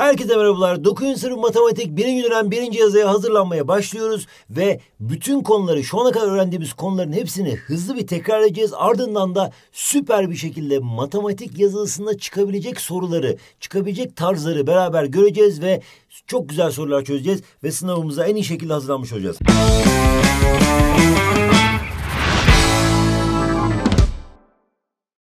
Herkese merhabalar. 9. sınıf matematik 1. dönem 1. yazıya hazırlanmaya başlıyoruz ve bütün konuları şu ana kadar öğrendiğimiz konuların hepsini hızlı bir tekrar edeceğiz. Ardından da süper bir şekilde matematik yazısında çıkabilecek soruları, çıkabilecek tarzları beraber göreceğiz ve çok güzel sorular çözeceğiz ve sınavımıza en iyi şekilde hazırlanmış olacağız.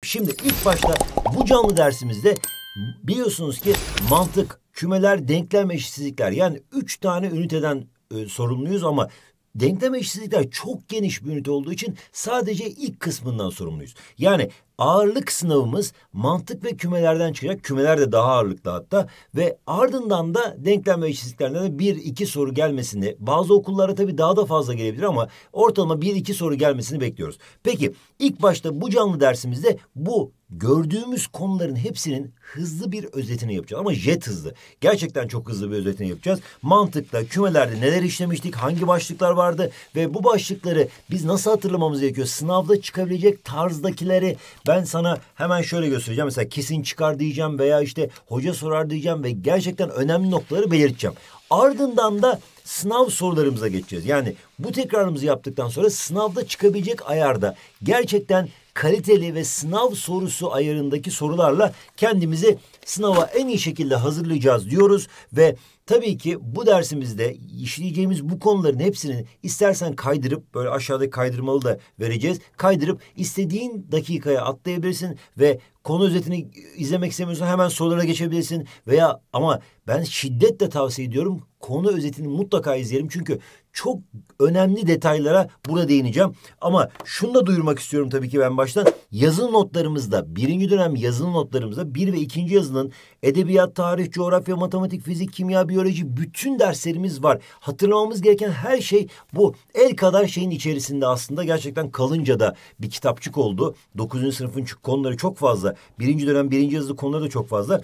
Şimdi ilk başta bu canlı dersimizde biliyorsunuz ki mantık, kümeler, denklem eşitsizlikler yani üç tane üniteden e, sorumluyuz ama denklem eşitsizlikler çok geniş bir ünite olduğu için sadece ilk kısmından sorumluyuz. Yani Ağırlık sınavımız mantık ve kümelerden çıkacak. Kümeler de daha ağırlıklı hatta. Ve ardından da denklem ve eşitliklerden de bir iki soru gelmesini. Bazı okullara tabii daha da fazla gelebilir ama ortalama bir iki soru gelmesini bekliyoruz. Peki ilk başta bu canlı dersimizde bu gördüğümüz konuların hepsinin hızlı bir özetini yapacağız. Ama jet hızlı. Gerçekten çok hızlı bir özetini yapacağız. Mantıkla, kümelerde neler işlemiştik, hangi başlıklar vardı ve bu başlıkları biz nasıl hatırlamamız gerekiyor? Sınavda çıkabilecek tarzdakileri ben sana hemen şöyle göstereceğim. Mesela kesin çıkar diyeceğim veya işte hoca sorar diyeceğim ve gerçekten önemli noktaları belirteceğim. Ardından da sınav sorularımıza geçeceğiz. Yani bu tekrarımızı yaptıktan sonra sınavda çıkabilecek ayarda gerçekten kaliteli ve sınav sorusu ayarındaki sorularla kendimizi sınava en iyi şekilde hazırlayacağız diyoruz ve Tabii ki bu dersimizde işleyeceğimiz bu konuların hepsini istersen kaydırıp böyle aşağıda kaydırmalı da vereceğiz. Kaydırıp istediğin dakikaya atlayabilirsin ve konu özetini izlemek istemiyorsan hemen sorulara geçebilirsin. Veya ama ben şiddetle tavsiye ediyorum konu özetini mutlaka izleyelim. Çünkü çok önemli detaylara burada değineceğim. Ama şunu da duyurmak istiyorum tabii ki ben baştan. Yazılı notlarımızda, birinci dönem yazılı notlarımızda bir ve ikinci yazının edebiyat, tarih, coğrafya, matematik, fizik, kimya, biyoloji bütün derslerimiz var. Hatırlamamız gereken her şey bu el kadar şeyin içerisinde aslında gerçekten kalınca da bir kitapçık oldu. Dokuzuncu sınıfın konuları çok fazla. Birinci dönem birinci yazılı konuları da çok fazla.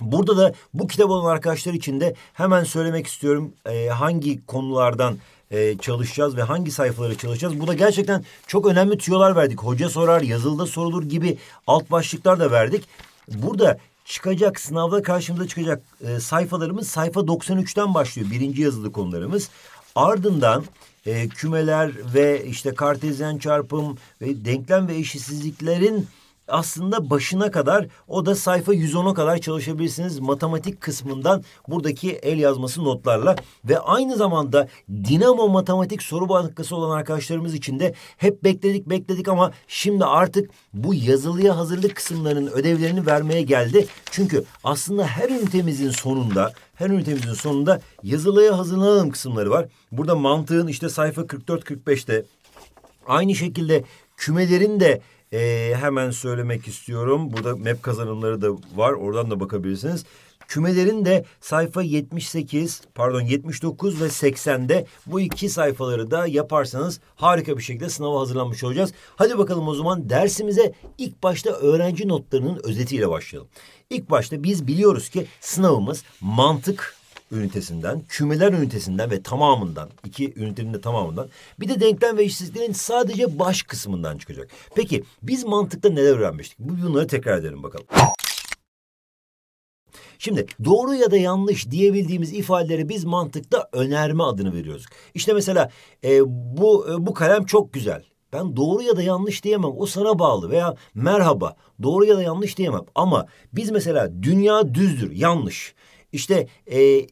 Burada da bu kitap olan arkadaşlar için de hemen söylemek istiyorum e, hangi konulardan e, çalışacağız ve hangi sayfalara çalışacağız. Burada gerçekten çok önemli tüyolar verdik. Hoca sorar, yazılıda sorulur gibi alt başlıklar da verdik. Burada çıkacak sınavda karşımıza çıkacak e, sayfalarımız sayfa 93'ten başlıyor birinci yazılı konularımız. Ardından e, kümeler ve işte kartezyen çarpım ve denklem ve eşitsizliklerin aslında başına kadar o da sayfa 110'a kadar çalışabilirsiniz matematik kısmından buradaki el yazması notlarla ve aynı zamanda Dinamo Matematik Soru Bankası olan arkadaşlarımız için de hep bekledik bekledik ama şimdi artık bu yazılıya hazırlık kısımlarının ödevlerini vermeye geldi. Çünkü aslında her ünitemizin sonunda her ünitemizin sonunda yazılıya hazırlanalım kısımları var. Burada mantığın işte sayfa 44-45'te aynı şekilde kümelerin de e, hemen söylemek istiyorum. Burada map kazanımları da var. Oradan da bakabilirsiniz. Kümelerin de sayfa 78 pardon 79 ve 80'de bu iki sayfaları da yaparsanız harika bir şekilde sınava hazırlanmış olacağız. Hadi bakalım o zaman dersimize ilk başta öğrenci notlarının özetiyle başlayalım. İlk başta biz biliyoruz ki sınavımız mantık ünitesinden, kümeler ünitesinden ve tamamından, iki ünitenin de tamamından, bir de denklem ve eşitsizliklerin sadece baş kısmından çıkacak. Peki biz mantıkta neler öğrenmiştik? Bunları tekrar edelim bakalım. Şimdi doğru ya da yanlış diyebildiğimiz ifadeleri biz mantıkta önerme adını veriyoruz. İşte mesela e, bu e, bu kalem çok güzel. Ben doğru ya da yanlış diyemem. O sana bağlı veya merhaba. Doğru ya da yanlış diyemem. Ama biz mesela dünya düzdür, yanlış. İşte e,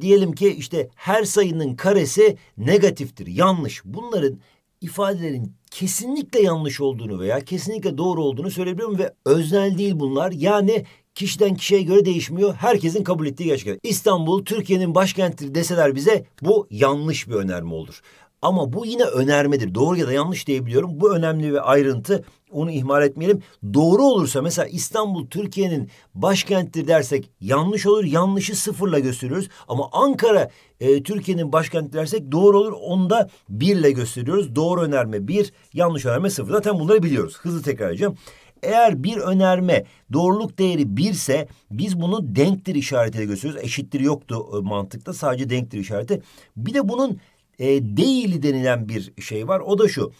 diyelim ki işte her sayının karesi negatiftir, yanlış. Bunların ifadelerin kesinlikle yanlış olduğunu veya kesinlikle doğru olduğunu söyleyebiliyorum ve öznel değil bunlar. Yani kişiden kişiye göre değişmiyor. Herkesin kabul ettiği gerçek. İstanbul Türkiye'nin başkentidir deseler bize bu yanlış bir önerme olur. Ama bu yine önermedir. Doğru ya da yanlış diyebiliyorum. Bu önemli ve ayrıntı. Onu ihmal etmeyelim. Doğru olursa mesela İstanbul Türkiye'nin başkenttir dersek yanlış olur. Yanlışı sıfırla gösteriyoruz. Ama Ankara e, Türkiye'nin başkenti dersek doğru olur. Onu da birle gösteriyoruz. Doğru önerme bir, yanlış önerme sıfır. Zaten bunları biliyoruz. Hızlı tekrar edeceğim. Eğer bir önerme doğruluk değeri birse biz bunu denktir işaretiyle gösteriyoruz. Eşittir yoktu e, mantıkta sadece denktir işareti. Bir de bunun e, değil denilen bir şey var. O da şu.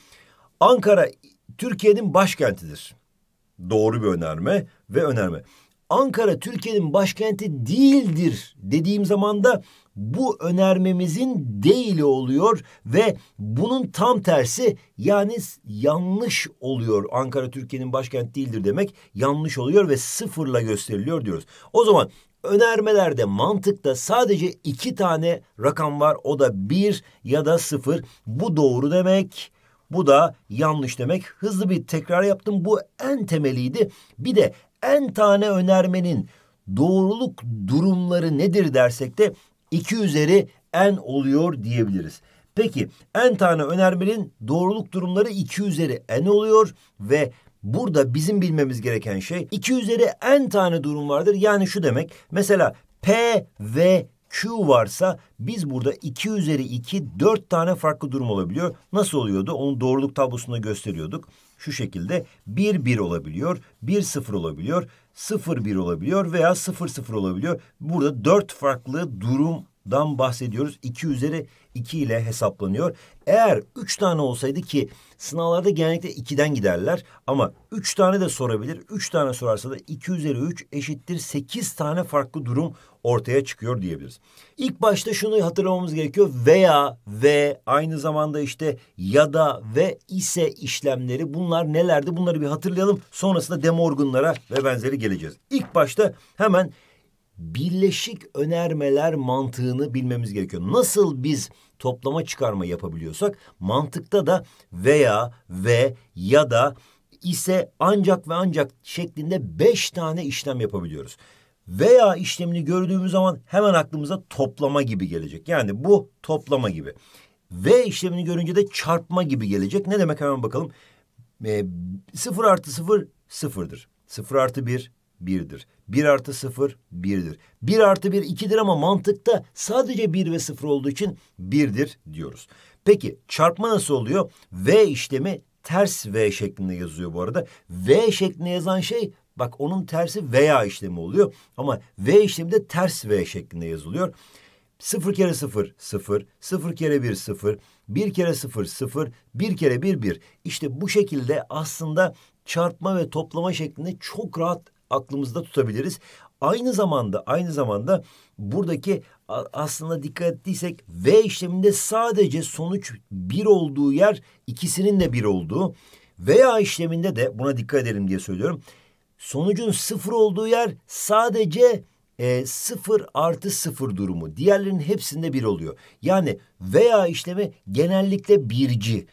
Ankara Türkiye'nin başkentidir. Doğru bir önerme ve önerme. Ankara Türkiye'nin başkenti değildir dediğim zaman da bu önermemizin değili oluyor ve bunun tam tersi yani yanlış oluyor. Ankara Türkiye'nin başkent değildir demek yanlış oluyor ve sıfırla gösteriliyor diyoruz. O zaman Önermelerde mantıkta sadece iki tane rakam var. O da bir ya da sıfır. Bu doğru demek. Bu da yanlış demek. Hızlı bir tekrar yaptım. Bu en temeliydi. Bir de en tane önermenin doğruluk durumları nedir dersek de 2 üzeri n oluyor diyebiliriz. Peki n tane önermenin doğruluk durumları 2 üzeri n oluyor ve burada bizim bilmemiz gereken şey 2 üzeri n tane durum vardır. Yani şu demek mesela p ve Q varsa biz burada 2 üzeri 2 4 tane farklı durum olabiliyor. Nasıl oluyordu? Onu doğruluk tablosunda gösteriyorduk. Şu şekilde 1 1 olabiliyor, 1 0 olabiliyor, 0-1 olabiliyor veya 0-0 olabiliyor. Burada dört farklı durum dan bahsediyoruz. 2 üzeri 2 ile hesaplanıyor. Eğer 3 tane olsaydı ki sınavlarda genellikle 2'den giderler ama 3 tane de sorabilir. 3 tane sorarsa da 2 üzeri 3 eşittir 8 tane farklı durum ortaya çıkıyor diyebiliriz. İlk başta şunu hatırlamamız gerekiyor. Veya ve aynı zamanda işte ya da ve ise işlemleri bunlar nelerdi bunları bir hatırlayalım. Sonrasında demorgunlara ve benzeri geleceğiz. İlk başta hemen birleşik önermeler mantığını bilmemiz gerekiyor. Nasıl biz toplama çıkarma yapabiliyorsak mantıkta da veya ve ya da ise ancak ve ancak şeklinde beş tane işlem yapabiliyoruz. Veya işlemini gördüğümüz zaman hemen aklımıza toplama gibi gelecek. Yani bu toplama gibi. Ve işlemini görünce de çarpma gibi gelecek. Ne demek hemen bakalım. E, ee, 0 artı sıfır sıfırdır. Sıfır artı bir birdir. Bir artı sıfır birdir. Bir artı 1 2'dir ama mantıkta sadece bir ve sıfır olduğu için birdir diyoruz. Peki çarpma nasıl oluyor? V işlemi ters V şeklinde yazıyor bu arada. V şeklinde yazan şey bak onun tersi veya işlemi oluyor. Ama V işlemi de ters V şeklinde yazılıyor. 0 kere 0 0, 0 kere 1 0, 1 kere 0 0, 1 kere 1 1. İşte bu şekilde aslında çarpma ve toplama şeklinde çok rahat aklımızda tutabiliriz. Aynı zamanda aynı zamanda buradaki aslında dikkat ettiysek V işleminde sadece sonuç bir olduğu yer ikisinin de bir olduğu veya işleminde de buna dikkat edelim diye söylüyorum. Sonucun sıfır olduğu yer sadece e, 0 artı sıfır durumu. Diğerlerinin hepsinde bir oluyor. Yani veya işlemi genellikle birci.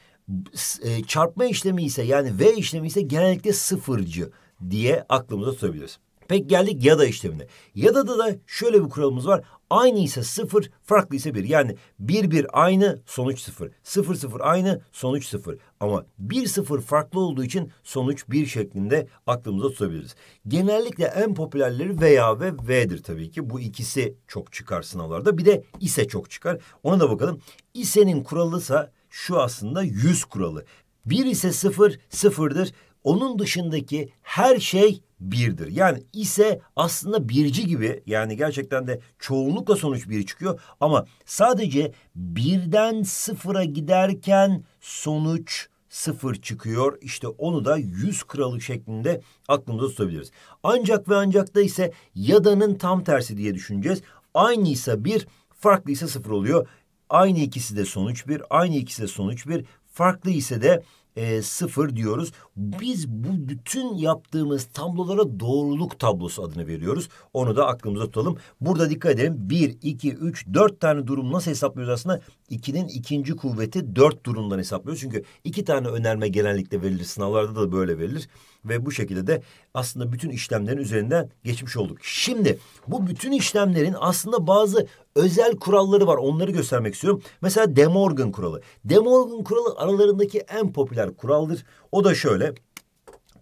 E, çarpma işlemi ise yani V işlemi ise genellikle sıfırcı diye aklımıza tutabiliriz. Peki geldik ya da işlemine. Ya da da şöyle bir kuralımız var. Aynı ise sıfır, farklı ise bir. Yani bir bir aynı, sonuç sıfır. Sıfır sıfır aynı, sonuç sıfır. Ama bir sıfır farklı olduğu için sonuç bir şeklinde aklımıza tutabiliriz. Genellikle en popülerleri veya ve V'dir tabii ki. Bu ikisi çok çıkar sınavlarda. Bir de ise çok çıkar. Ona da bakalım. İse'nin kuralısa şu aslında yüz kuralı. Bir ise sıfır, sıfırdır onun dışındaki her şey birdir. Yani ise aslında birci gibi yani gerçekten de çoğunlukla sonuç bir çıkıyor ama sadece birden sıfıra giderken sonuç sıfır çıkıyor. İşte onu da yüz kralı şeklinde aklımızda tutabiliriz. Ancak ve ancak da ise yadanın tam tersi diye düşüneceğiz. Aynı ise bir, farklı ise sıfır oluyor. Aynı ikisi de sonuç bir, aynı ikisi de sonuç bir. Farklı ise de e, sıfır diyoruz. Biz bu bütün yaptığımız tablolara doğruluk tablosu adını veriyoruz. Onu da aklımıza tutalım. Burada dikkat edelim. Bir, iki, üç, dört tane durum nasıl hesaplıyoruz aslında? İkinin ikinci kuvveti dört durumdan hesaplıyoruz. Çünkü iki tane önerme genellikle verilir. Sınavlarda da böyle verilir. Ve bu şekilde de aslında bütün işlemlerin üzerinden geçmiş olduk. Şimdi bu bütün işlemlerin aslında bazı özel kuralları var. Onları göstermek istiyorum. Mesela De Morgan kuralı. De Morgan kuralı aralarındaki en popüler kuraldır. O da şöyle.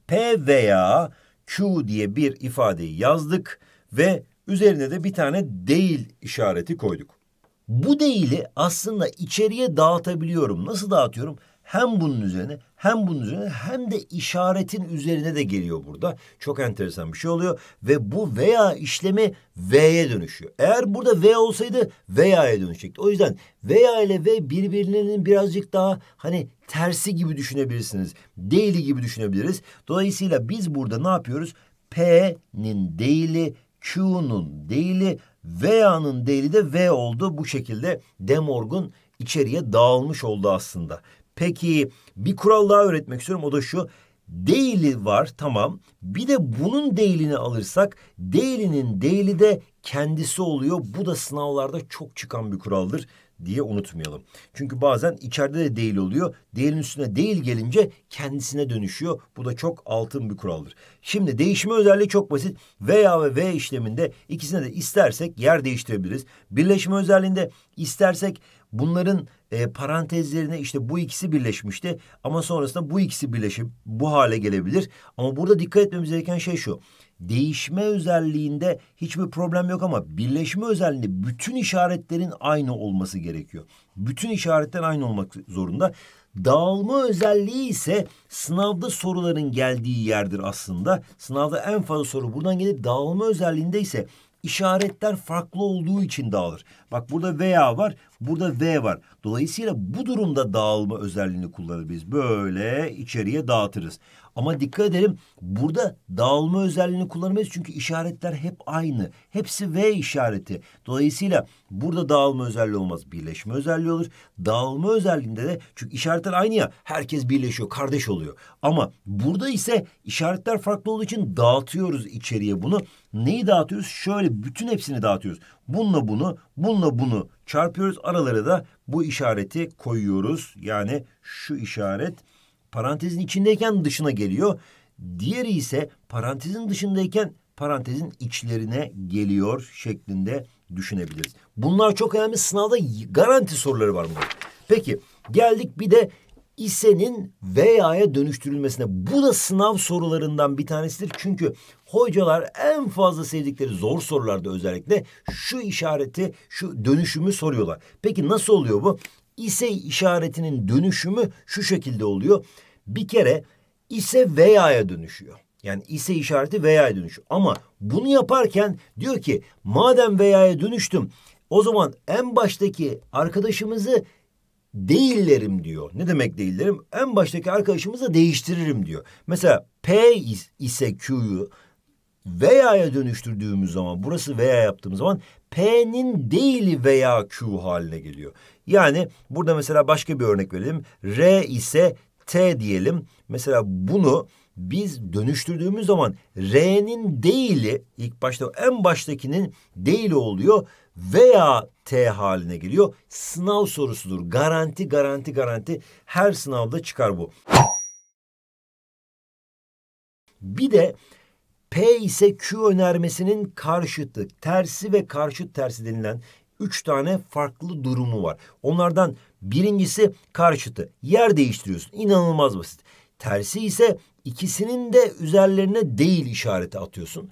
P veya Q diye bir ifadeyi yazdık ve üzerine de bir tane değil işareti koyduk. Bu değili aslında içeriye dağıtabiliyorum. Nasıl dağıtıyorum? Hem bunun üzerine hem bunun üzerine hem de işaretin üzerine de geliyor burada. Çok enteresan bir şey oluyor ve bu veya işlemi V'ye dönüşüyor. Eğer burada V olsaydı veya'ya dönüşecekti. O yüzden veya ile V birbirlerinin birazcık daha hani tersi gibi düşünebilirsiniz. Değili gibi düşünebiliriz. Dolayısıyla biz burada ne yapıyoruz? P'nin değili, Q'nun değili, veya'nın değili de V oldu. Bu şekilde Demorgun içeriye dağılmış oldu aslında. Peki bir kural daha öğretmek istiyorum o da şu. Değili var tamam. Bir de bunun değilini alırsak değilinin değili de kendisi oluyor. Bu da sınavlarda çok çıkan bir kuraldır diye unutmayalım. Çünkü bazen içeride de değil oluyor. Değilin üstüne değil gelince kendisine dönüşüyor. Bu da çok altın bir kuraldır. Şimdi değişme özelliği çok basit. Veya ve V işleminde ikisine de istersek yer değiştirebiliriz. Birleşme özelliğinde istersek bunların e, parantezlerine işte bu ikisi birleşmişti ama sonrasında bu ikisi birleşip bu hale gelebilir. Ama burada dikkat etmemiz gereken şey şu. Değişme özelliğinde hiçbir problem yok ama birleşme özelliğinde bütün işaretlerin aynı olması gerekiyor. Bütün işaretler aynı olmak zorunda. Dağılma özelliği ise sınavda soruların geldiği yerdir aslında. Sınavda en fazla soru buradan gelir. Dağılma özelliğinde ise işaretler farklı olduğu için dağılır. Bak burada veya var, burada V var. Dolayısıyla bu durumda dağılma özelliğini kullanır biz. Böyle içeriye dağıtırız. Ama dikkat edelim burada dağılma özelliğini kullanmayız çünkü işaretler hep aynı. Hepsi V işareti. Dolayısıyla burada dağılma özelliği olmaz. Birleşme özelliği olur. Dağılma özelliğinde de çünkü işaretler aynı ya herkes birleşiyor, kardeş oluyor. Ama burada ise işaretler farklı olduğu için dağıtıyoruz içeriye bunu. Neyi dağıtıyoruz? Şöyle bütün hepsini dağıtıyoruz. Bununla bunu, bununla bunu çarpıyoruz. Aralara da bu işareti koyuyoruz. Yani şu işaret parantezin içindeyken dışına geliyor. Diğeri ise parantezin dışındayken parantezin içlerine geliyor şeklinde düşünebiliriz. Bunlar çok önemli. Sınavda garanti soruları var bunlar. Peki geldik bir de isenin veya'ya dönüştürülmesine. Bu da sınav sorularından bir tanesidir. Çünkü hocalar en fazla sevdikleri zor sorularda özellikle şu işareti, şu dönüşümü soruyorlar. Peki nasıl oluyor bu? ise işaretinin dönüşümü şu şekilde oluyor. Bir kere ise veya'ya dönüşüyor. Yani ise işareti veya'ya dönüşüyor. Ama bunu yaparken diyor ki madem veya'ya dönüştüm o zaman en baştaki arkadaşımızı değillerim diyor. Ne demek değillerim? En baştaki arkadaşımızı değiştiririm diyor. Mesela P ise Q'yu veya'ya dönüştürdüğümüz zaman burası veya yaptığımız zaman P'nin değil veya Q haline geliyor. Yani burada mesela başka bir örnek verelim. R ise T diyelim. Mesela bunu biz dönüştürdüğümüz zaman R'nin değili ilk başta en baştakinin değil oluyor veya T haline geliyor. Sınav sorusudur. Garanti garanti garanti her sınavda çıkar bu. Bir de P ise Q önermesinin karşıtı, tersi ve karşıt tersi denilen üç tane farklı durumu var. Onlardan birincisi karşıtı. Yer değiştiriyorsun. İnanılmaz basit. Tersi ise ikisinin de üzerlerine değil işareti atıyorsun.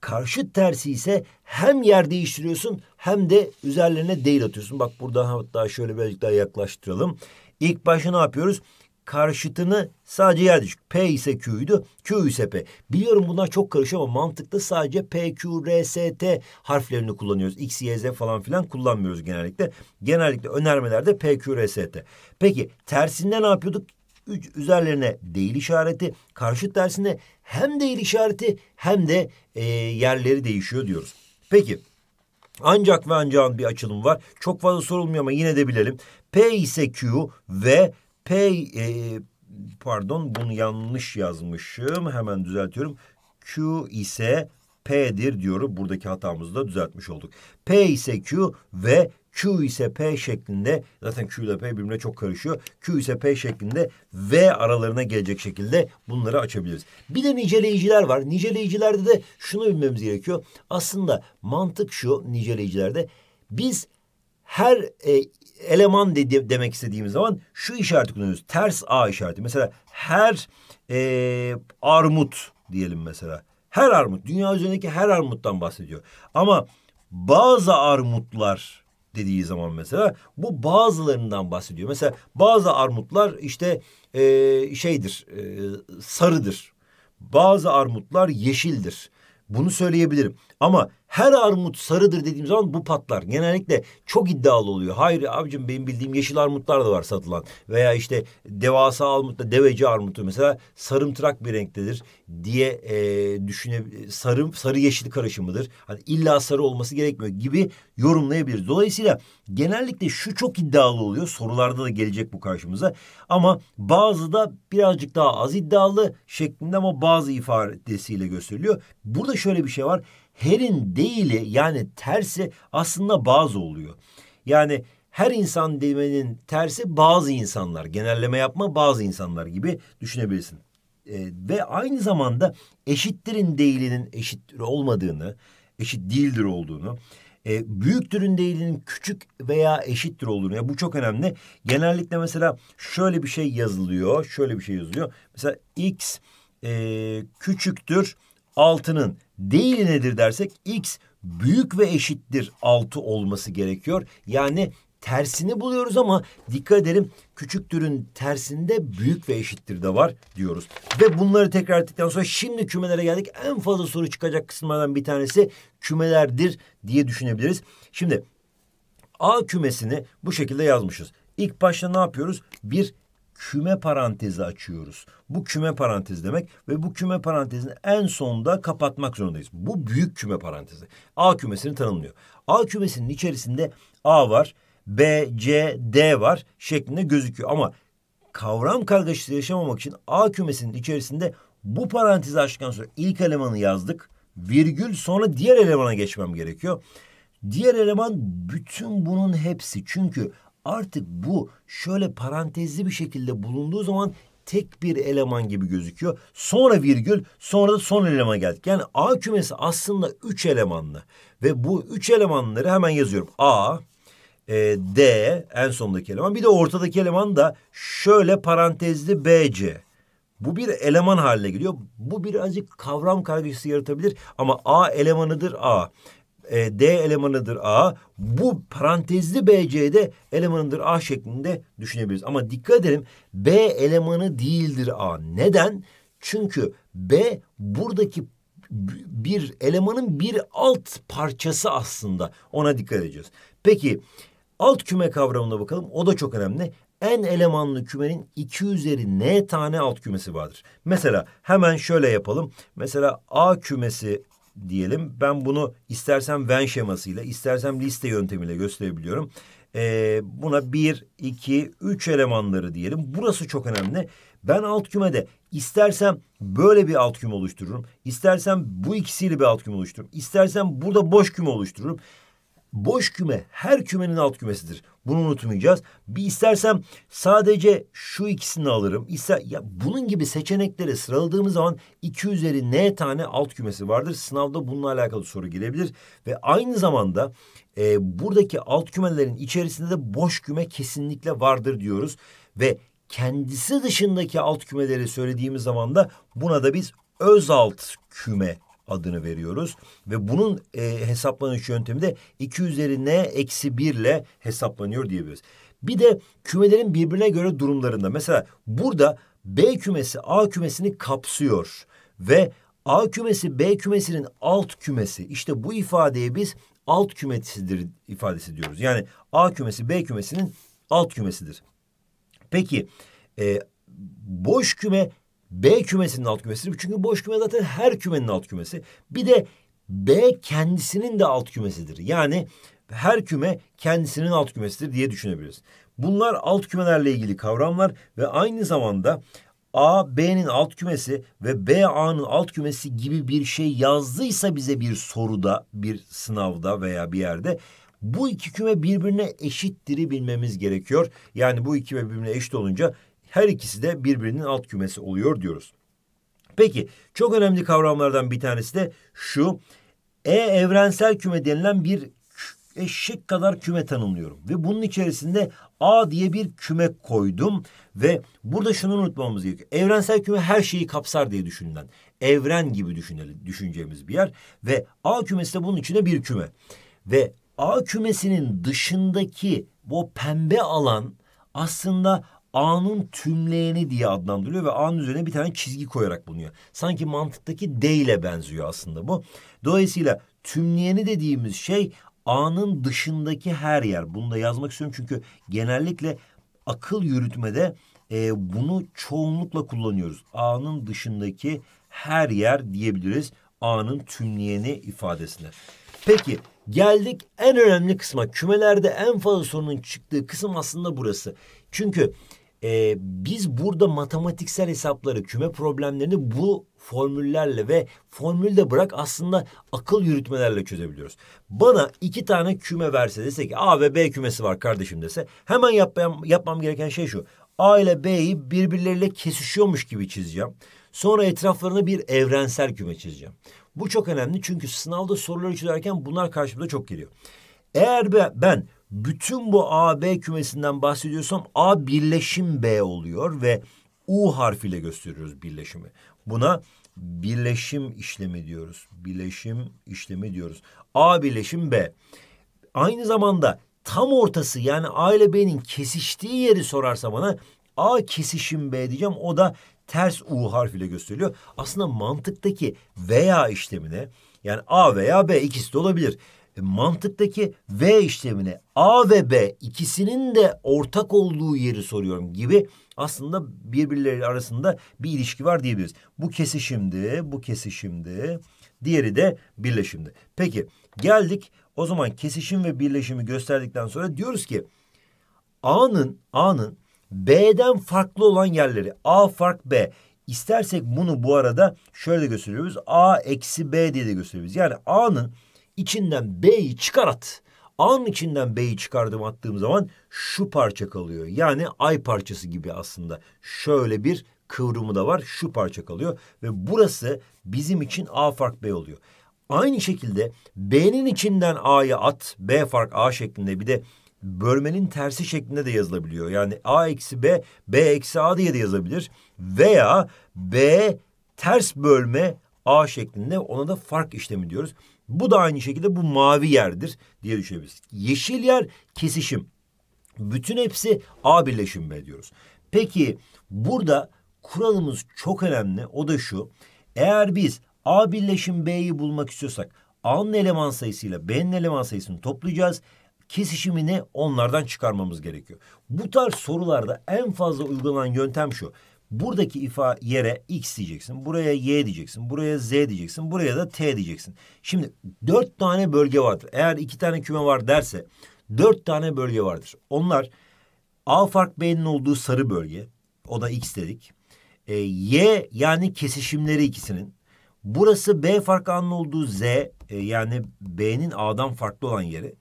Karşıt tersi ise hem yer değiştiriyorsun hem de üzerlerine değil atıyorsun. Bak buradan hatta şöyle birazcık daha yaklaştıralım. İlk başta ne yapıyoruz? karşıtını sadece yer düşük. P ise Q'ydu, Q ise P. Biliyorum bunlar çok karışıyor ama mantıkta sadece P, Q, R, S, T harflerini kullanıyoruz. X, Y, Z falan filan kullanmıyoruz genellikle. Genellikle önermelerde P, Q, R, S, T. Peki tersinde ne yapıyorduk? Üç, üzerlerine değil işareti, karşıt tersinde hem değil işareti hem de e, yerleri değişiyor diyoruz. Peki ancak ve ancağın bir açılım var. Çok fazla sorulmuyor ama yine de bilelim. P ise Q ve P e, pardon bunu yanlış yazmışım. Hemen düzeltiyorum. Q ise P'dir diyorum. Buradaki hatamızı da düzeltmiş olduk. P ise Q ve Q ise P şeklinde zaten Q ile P birbirine çok karışıyor. Q ise P şeklinde V aralarına gelecek şekilde bunları açabiliriz. Bir de niceleyiciler var. Niceleyicilerde de şunu bilmemiz gerekiyor. Aslında mantık şu niceleyicilerde biz her e, eleman de, de, demek istediğimiz zaman şu işareti kullanıyoruz. Ters A işareti. Mesela her e, armut diyelim mesela. Her armut. Dünya üzerindeki her armuttan bahsediyor. Ama bazı armutlar dediği zaman mesela bu bazılarından bahsediyor. Mesela bazı armutlar işte e, şeydir e, sarıdır. Bazı armutlar yeşildir. Bunu söyleyebilirim. Ama her armut sarıdır dediğim zaman bu patlar. Genellikle çok iddialı oluyor. Hayır abicim benim bildiğim yeşil armutlar da var satılan. Veya işte devasa armut da deveci armutu mesela sarımtırak bir renktedir diye e, düşüne sarı sarı yeşil karışımıdır. Hani illa sarı olması gerekmiyor gibi yorumlayabiliriz. Dolayısıyla genellikle şu çok iddialı oluyor. Sorularda da gelecek bu karşımıza. Ama bazı da birazcık daha az iddialı şeklinde ama bazı ifadesiyle gösteriliyor. Burada şöyle bir şey var herin değili yani tersi aslında bazı oluyor. Yani her insan demenin tersi bazı insanlar. Genelleme yapma bazı insanlar gibi düşünebilirsin. E, ve aynı zamanda eşittirin değilinin eşittir olmadığını, eşit değildir olduğunu, e, büyüktürün değilinin küçük veya eşittir olduğunu. Yani bu çok önemli. Genellikle mesela şöyle bir şey yazılıyor, şöyle bir şey yazılıyor. Mesela x e, küçüktür 6'nın değili nedir dersek x büyük ve eşittir 6 olması gerekiyor. Yani tersini buluyoruz ama dikkat edelim küçük türün tersinde büyük ve eşittir de var diyoruz. Ve bunları tekrar ettikten sonra şimdi kümelere geldik. En fazla soru çıkacak kısımlardan bir tanesi kümelerdir diye düşünebiliriz. Şimdi A kümesini bu şekilde yazmışız. İlk başta ne yapıyoruz? Bir küme parantezi açıyoruz. Bu küme parantezi demek ve bu küme parantezini en sonda kapatmak zorundayız. Bu büyük küme parantezi. A kümesini tanımlıyor. A kümesinin içerisinde A var, B, C, D var şeklinde gözüküyor. Ama kavram kargaşası yaşamamak için A kümesinin içerisinde bu parantezi açtıktan sonra ilk elemanı yazdık. Virgül sonra diğer elemana geçmem gerekiyor. Diğer eleman bütün bunun hepsi. Çünkü artık bu şöyle parantezli bir şekilde bulunduğu zaman tek bir eleman gibi gözüküyor. Sonra virgül sonra da son eleman geldik. Yani A kümesi aslında üç elemanlı. Ve bu üç elemanları hemen yazıyorum. A, e, D en sondaki eleman. Bir de ortadaki eleman da şöyle parantezli BC. Bu bir eleman haline geliyor. Bu birazcık kavram kargaşası yaratabilir ama A elemanıdır A e, D elemanıdır A. Bu parantezli BC'de elemanıdır A şeklinde düşünebiliriz. Ama dikkat edelim B elemanı değildir A. Neden? Çünkü B buradaki bir elemanın bir alt parçası aslında. Ona dikkat edeceğiz. Peki alt küme kavramına bakalım. O da çok önemli. En elemanlı kümenin 2 üzeri n tane alt kümesi vardır. Mesela hemen şöyle yapalım. Mesela A kümesi diyelim. Ben bunu istersem Venn şemasıyla, istersem liste yöntemiyle gösterebiliyorum. Ee, buna bir, iki, üç elemanları diyelim. Burası çok önemli. Ben alt kümede istersem böyle bir alt küme oluştururum. İstersem bu ikisiyle bir alt küme oluştururum. İstersem burada boş küme oluştururum boş küme her kümenin alt kümesidir. Bunu unutmayacağız. Bir istersem sadece şu ikisini alırım. İster, ya bunun gibi seçeneklere sıraladığımız zaman 2 üzeri n tane alt kümesi vardır. Sınavda bununla alakalı soru gelebilir. Ve aynı zamanda e, buradaki alt kümelerin içerisinde de boş küme kesinlikle vardır diyoruz. Ve kendisi dışındaki alt kümeleri söylediğimiz zaman da buna da biz öz alt küme adını veriyoruz. Ve bunun e, hesaplanış yöntemi de 2 üzerine eksi 1 ile hesaplanıyor diyebiliriz. Bir de kümelerin birbirine göre durumlarında mesela burada B kümesi A kümesini kapsıyor ve A kümesi B kümesinin alt kümesi. İşte bu ifadeye biz alt kümesidir ifadesi diyoruz. Yani A kümesi B kümesinin alt kümesidir. Peki e, boş küme B kümesinin alt kümesidir Çünkü boş küme zaten her kümenin alt kümesi. Bir de B kendisinin de alt kümesidir. Yani her küme kendisinin alt kümesidir diye düşünebiliriz. Bunlar alt kümelerle ilgili kavramlar ve aynı zamanda A B'nin alt kümesi ve B A'nın alt kümesi gibi bir şey yazdıysa bize bir soruda, bir sınavda veya bir yerde bu iki küme birbirine eşittiri bilmemiz gerekiyor. Yani bu iki küme birbirine eşit olunca her ikisi de birbirinin alt kümesi oluyor diyoruz. Peki çok önemli kavramlardan bir tanesi de şu. E evrensel küme denilen bir eşek kadar küme tanımlıyorum. Ve bunun içerisinde A diye bir küme koydum. Ve burada şunu unutmamız gerekiyor. Evrensel küme her şeyi kapsar diye düşünülen. Evren gibi düşünelim, düşüneceğimiz bir yer. Ve A kümesi de bunun içinde bir küme. Ve A kümesinin dışındaki bu pembe alan aslında A'nın tümleyeni diye adlandırılıyor ve A'nın üzerine bir tane çizgi koyarak bulunuyor. Sanki mantıktaki D ile benziyor aslında bu. Dolayısıyla tümleyeni dediğimiz şey A'nın dışındaki her yer. Bunu da yazmak istiyorum çünkü genellikle akıl yürütmede e, bunu çoğunlukla kullanıyoruz. A'nın dışındaki her yer diyebiliriz A'nın tümleyeni ifadesine. Peki geldik en önemli kısma. Kümelerde en fazla sorunun çıktığı kısım aslında burası. Çünkü e, biz burada matematiksel hesapları, küme problemlerini bu formüllerle ve formülde bırak aslında akıl yürütmelerle çözebiliyoruz. Bana iki tane küme verse dese ki A ve B kümesi var kardeşim dese hemen yapmam, yapmam gereken şey şu. A ile B'yi birbirleriyle kesişiyormuş gibi çizeceğim. Sonra etraflarına bir evrensel küme çizeceğim. Bu çok önemli çünkü sınavda soruları çözerken bunlar karşımıza çok geliyor. Eğer ben bütün bu A, B kümesinden bahsediyorsam A birleşim B oluyor ve U harfiyle gösteriyoruz birleşimi. Buna birleşim işlemi diyoruz. Birleşim işlemi diyoruz. A birleşim B. Aynı zamanda tam ortası yani A ile B'nin kesiştiği yeri sorarsa bana A kesişim B diyeceğim. O da ters U harfiyle gösteriliyor. Aslında mantıktaki veya işlemine yani A veya B ikisi de olabilir. E, mantıktaki V işlemine A ve B ikisinin de ortak olduğu yeri soruyorum gibi aslında birbirleri arasında bir ilişki var diyebiliriz. Bu kesişimdi, bu kesişimdi, diğeri de birleşimdi. Peki geldik o zaman kesişim ve birleşimi gösterdikten sonra diyoruz ki A'nın A'nın B'den farklı olan yerleri A fark B İstersek bunu bu arada şöyle gösteriyoruz. A eksi B diye de gösteriyoruz. Yani A'nın içinden B'yi çıkar at. A'nın içinden B'yi çıkardım attığım zaman şu parça kalıyor. Yani ay parçası gibi aslında. Şöyle bir kıvrımı da var. Şu parça kalıyor. Ve burası bizim için A fark B oluyor. Aynı şekilde B'nin içinden A'yı at. B fark A şeklinde bir de bölmenin tersi şeklinde de yazılabiliyor. Yani A eksi B, B eksi A diye de yazabilir. Veya B ters bölme A şeklinde ona da fark işlemi diyoruz. Bu da aynı şekilde bu mavi yerdir diye düşünebiliriz. Yeşil yer kesişim. Bütün hepsi A birleşim B diyoruz. Peki burada kuralımız çok önemli. O da şu. Eğer biz A birleşim B'yi bulmak istiyorsak A'nın eleman sayısıyla B'nin eleman sayısını toplayacağız. Kesişimini onlardan çıkarmamız gerekiyor. Bu tarz sorularda en fazla uygulanan yöntem şu. Buradaki ifa yere x diyeceksin. Buraya y diyeceksin. Buraya z diyeceksin. Buraya da t diyeceksin. Şimdi dört tane bölge vardır. Eğer iki tane küme var derse dört tane bölge vardır. Onlar A fark B'nin olduğu sarı bölge. O da x dedik. E, y yani kesişimleri ikisinin. Burası B fark A'nın olduğu Z. E, yani B'nin A'dan farklı olan yeri.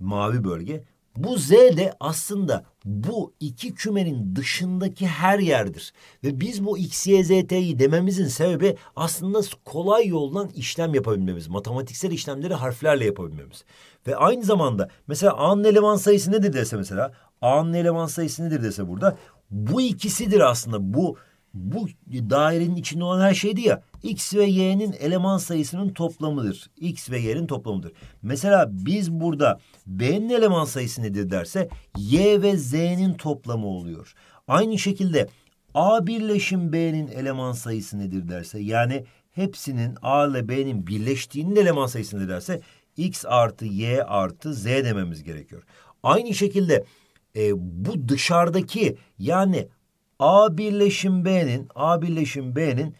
Mavi bölge. Bu Z de aslında bu iki kümenin dışındaki her yerdir. Ve biz bu X, Y, Z, T'yi dememizin sebebi aslında kolay yoldan işlem yapabilmemiz. Matematiksel işlemleri harflerle yapabilmemiz. Ve aynı zamanda mesela A'nın eleman sayısı nedir dese mesela. A'nın eleman sayısı nedir dese burada. Bu ikisidir aslında bu bu dairenin içinde olan her şeydi ya x ve y'nin eleman sayısının toplamıdır. x ve y'nin toplamıdır. Mesela biz burada b'nin eleman sayısı nedir derse y ve z'nin toplamı oluyor. Aynı şekilde a birleşim b'nin eleman sayısı nedir derse yani hepsinin a ile b'nin birleştiğinin eleman sayısı nedir derse x artı y artı z dememiz gerekiyor. Aynı şekilde e, bu dışarıdaki yani A birleşim B'nin A birleşim B'nin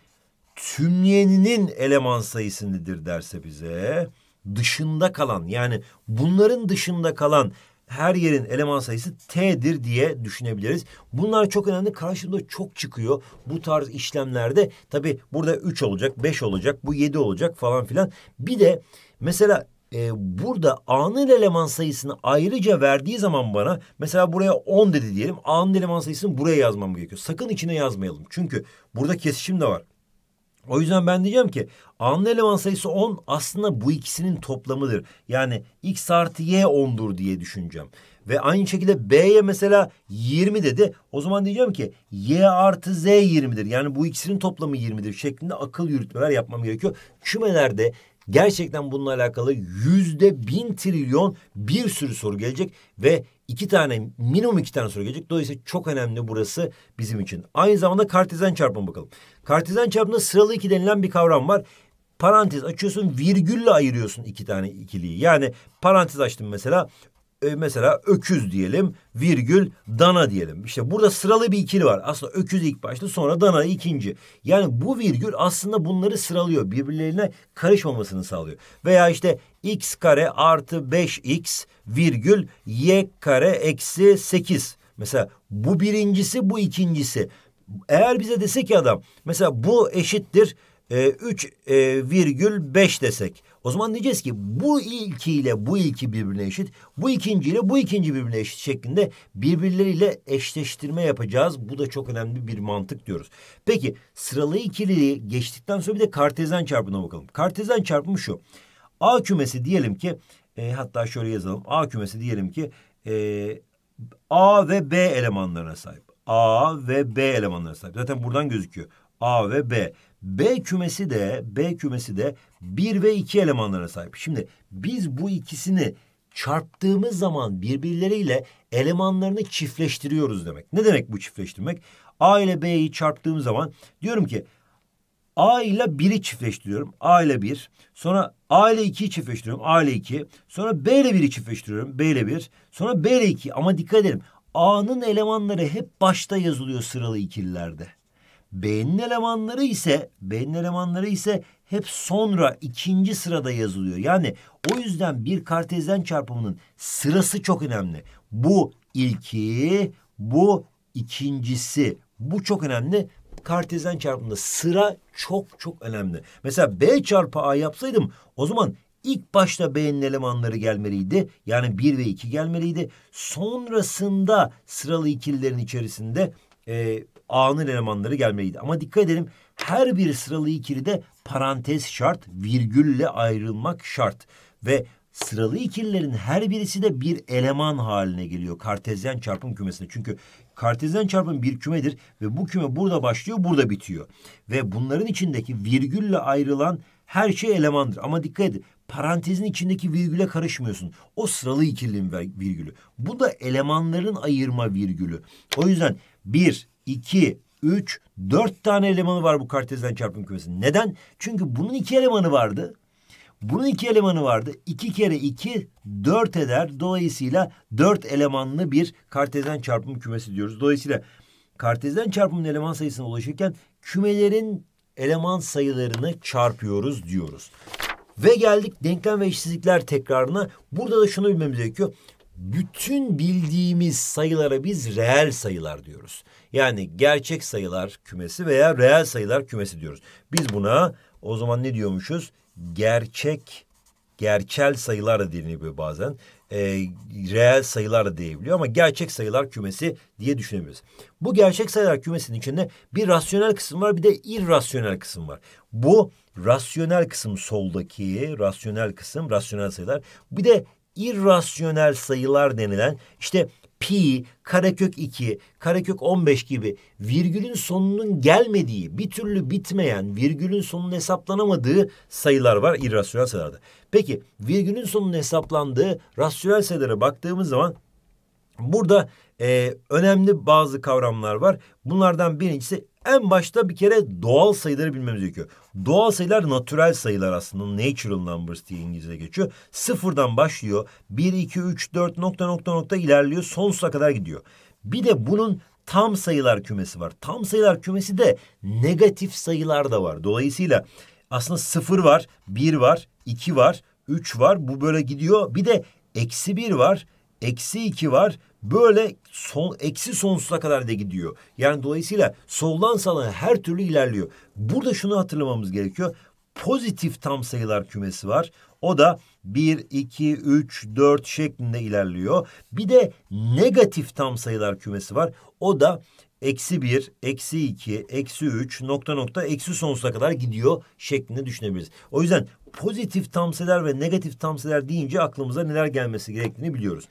tümleyeninin eleman sayısı nedir derse bize dışında kalan yani bunların dışında kalan her yerin eleman sayısı T'dir diye düşünebiliriz. Bunlar çok önemli. Karşımda çok çıkıyor. Bu tarz işlemlerde tabi burada 3 olacak, 5 olacak, bu 7 olacak falan filan. Bir de mesela e, burada anın eleman sayısını ayrıca verdiği zaman bana mesela buraya 10 dedi diyelim. Anın eleman sayısını buraya yazmam gerekiyor. Sakın içine yazmayalım. Çünkü burada kesişim de var. O yüzden ben diyeceğim ki anın eleman sayısı 10 aslında bu ikisinin toplamıdır. Yani x artı y 10'dur diye düşüneceğim. Ve aynı şekilde B'ye mesela 20 dedi. O zaman diyeceğim ki Y artı Z 20'dir. Yani bu ikisinin toplamı 20'dir şeklinde akıl yürütmeler yapmam gerekiyor. Kümelerde Gerçekten bununla alakalı yüzde bin trilyon bir sürü soru gelecek ve iki tane minimum iki tane soru gelecek. Dolayısıyla çok önemli burası bizim için. Aynı zamanda kartezyen çarpımı bakalım. Kartezyen çarpımında sıralı iki denilen bir kavram var. Parantez açıyorsun virgülle ayırıyorsun iki tane ikiliyi. Yani parantez açtım mesela e, mesela öküz diyelim virgül dana diyelim. İşte burada sıralı bir ikili var. Aslında öküz ilk başta sonra dana ikinci. Yani bu virgül aslında bunları sıralıyor. Birbirlerine karışmamasını sağlıyor. Veya işte x kare artı 5x virgül y kare eksi 8. Mesela bu birincisi bu ikincisi. Eğer bize desek ki adam mesela bu eşittir e, 3 e, virgül 5 desek. O zaman diyeceğiz ki bu ilkiyle bu ilki birbirine eşit, bu ikinciyle bu ikinci birbirine eşit şeklinde birbirleriyle eşleştirme yapacağız. Bu da çok önemli bir mantık diyoruz. Peki sıralı ikiliyi geçtikten sonra bir de kartezyen çarpımına bakalım. Kartezyen çarpımı şu. A kümesi diyelim ki e, hatta şöyle yazalım. A kümesi diyelim ki e, A ve B elemanlarına sahip. A ve B elemanlarına sahip. Zaten buradan gözüküyor. A ve B. B kümesi de B kümesi de bir ve iki elemanlara sahip. Şimdi biz bu ikisini çarptığımız zaman birbirleriyle elemanlarını çiftleştiriyoruz demek. Ne demek bu çiftleştirmek? A ile B'yi çarptığım zaman diyorum ki A ile 1'i çiftleştiriyorum. A ile 1. Sonra A ile 2'yi çiftleştiriyorum. A ile 2. Sonra B ile 1'i çiftleştiriyorum. B ile 1. Sonra B ile 2. Ama dikkat edelim. A'nın elemanları hep başta yazılıyor sıralı ikililerde. Beynin elemanları ise beynin elemanları ise hep sonra ikinci sırada yazılıyor. Yani o yüzden bir kartezyen çarpımının sırası çok önemli. Bu ilki, bu ikincisi. Bu çok önemli. Kartezyen çarpımında sıra çok çok önemli. Mesela B çarpı A yapsaydım o zaman ilk başta B'nin elemanları gelmeliydi. Yani 1 ve 2 gelmeliydi. Sonrasında sıralı ikililerin içerisinde e, A'nın elemanları gelmeliydi. Ama dikkat edelim her bir sıralı ikili de parantez şart, virgülle ayrılmak şart. Ve sıralı ikililerin her birisi de bir eleman haline geliyor kartezyen çarpım kümesine. Çünkü kartezyen çarpım bir kümedir ve bu küme burada başlıyor, burada bitiyor. Ve bunların içindeki virgülle ayrılan her şey elemandır. Ama dikkat edin parantezin içindeki virgüle karışmıyorsun. O sıralı ikilinin virgülü. Bu da elemanların ayırma virgülü. O yüzden bir, 2, 3, 4 tane elemanı var bu kartezyen çarpım kümesinin. Neden? Çünkü bunun iki elemanı vardı. Bunun iki elemanı vardı. 2 kere 2 4 eder. Dolayısıyla 4 elemanlı bir kartezyen çarpım kümesi diyoruz. Dolayısıyla kartezyen çarpımın eleman sayısına ulaşırken kümelerin eleman sayılarını çarpıyoruz diyoruz. Ve geldik denklem ve eşsizlikler tekrarına. Burada da şunu bilmemiz gerekiyor bütün bildiğimiz sayılara biz reel sayılar diyoruz. Yani gerçek sayılar kümesi veya reel sayılar kümesi diyoruz. Biz buna o zaman ne diyormuşuz? Gerçek, gerçel sayılar da deniliyor bazen. E, reel sayılar da diyebiliyor ama gerçek sayılar kümesi diye düşünebiliriz. Bu gerçek sayılar kümesinin içinde bir rasyonel kısım var bir de irrasyonel kısım var. Bu rasyonel kısım soldaki, rasyonel kısım, rasyonel sayılar. Bir de irrasyonel sayılar denilen işte pi, karekök 2, karekök 15 gibi virgülün sonunun gelmediği, bir türlü bitmeyen, virgülün sonunun hesaplanamadığı sayılar var irrasyonel sayılarda. Peki virgülün sonunun hesaplandığı rasyonel sayılara baktığımız zaman burada e, önemli bazı kavramlar var. Bunlardan birincisi en başta bir kere doğal sayıları bilmemiz gerekiyor. Doğal sayılar natürel sayılar aslında. Natural numbers diye İngilizce geçiyor. Sıfırdan başlıyor. bir iki üç dört nokta nokta nokta ilerliyor. Sonsuza kadar gidiyor. Bir de bunun tam sayılar kümesi var. Tam sayılar kümesi de negatif sayılar da var. Dolayısıyla aslında sıfır var, bir var, iki var, üç var. Bu böyle gidiyor. Bir de eksi bir var, eksi 2 var. Böyle son, eksi sonsuza kadar da gidiyor. Yani dolayısıyla soldan sağa her türlü ilerliyor. Burada şunu hatırlamamız gerekiyor. Pozitif tam sayılar kümesi var. O da 1, 2, 3, 4 şeklinde ilerliyor. Bir de negatif tam sayılar kümesi var. O da eksi 1, eksi 2, eksi 3, nokta nokta, eksi sonsuza kadar gidiyor şeklinde düşünebiliriz. O yüzden pozitif tam sayılar ve negatif tam sayılar deyince aklımıza neler gelmesi gerektiğini biliyoruz.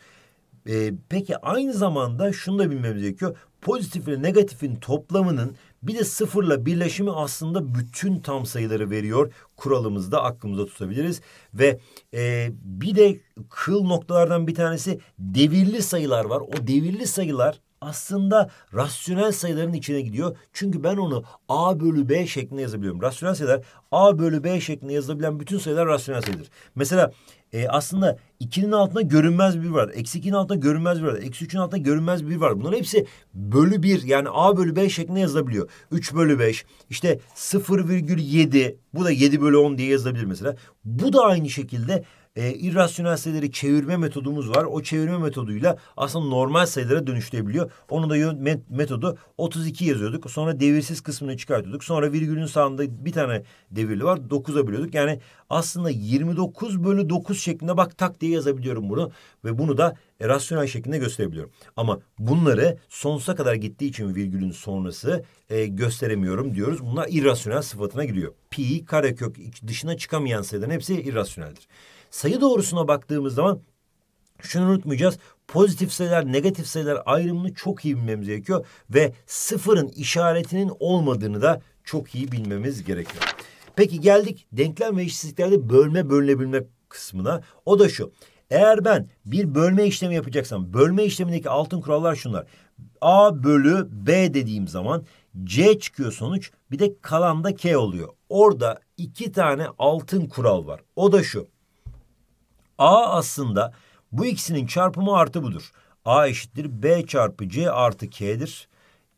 E, peki aynı zamanda şunu da bilmemiz gerekiyor. Pozitif ile negatifin toplamının bir de sıfırla birleşimi aslında bütün tam sayıları veriyor. Kuralımızda aklımıza tutabiliriz. Ve e, bir de kıl noktalardan bir tanesi devirli sayılar var. O devirli sayılar aslında rasyonel sayıların içine gidiyor. Çünkü ben onu a bölü b şeklinde yazabiliyorum. Rasyonel sayılar a bölü b şeklinde yazılabilen bütün sayılar rasyonel sayıdır. Mesela e, aslında 2'nin altında görünmez bir var. Eksi 2'nin altında görünmez bir var. Eksi 3'ün altında görünmez bir var. Bunların hepsi bölü 1 yani a bölü b şeklinde yazılabiliyor. 3 bölü 5 işte 0,7 bu da 7 bölü 10 diye yazılabilir mesela. Bu da aynı şekilde e, irrasyonel sayıları çevirme metodumuz var. O çevirme metoduyla aslında normal sayılara dönüştürebiliyor. Onun da metodu 32 yazıyorduk. Sonra devirsiz kısmını çıkartıyorduk. Sonra virgülün sağında bir tane devirli var. 9'a biliyorduk. Yani aslında 29 bölü 9 şeklinde bak tak diye yazabiliyorum bunu. Ve bunu da e, rasyonel şeklinde gösterebiliyorum. Ama bunları sonsuza kadar gittiği için virgülün sonrası e, gösteremiyorum diyoruz. Bunlar irrasyonel sıfatına giriyor. Pi karekök dışına çıkamayan sayıların hepsi irrasyoneldir sayı doğrusuna baktığımız zaman şunu unutmayacağız. Pozitif sayılar, negatif sayılar ayrımını çok iyi bilmemiz gerekiyor. Ve sıfırın işaretinin olmadığını da çok iyi bilmemiz gerekiyor. Peki geldik denklem ve eşitsizliklerde bölme bölünebilme kısmına. O da şu. Eğer ben bir bölme işlemi yapacaksam bölme işlemindeki altın kurallar şunlar. A bölü B dediğim zaman C çıkıyor sonuç bir de kalan da K oluyor. Orada iki tane altın kural var. O da şu. A aslında bu ikisinin çarpımı artı budur. A eşittir B çarpı C artı K'dir.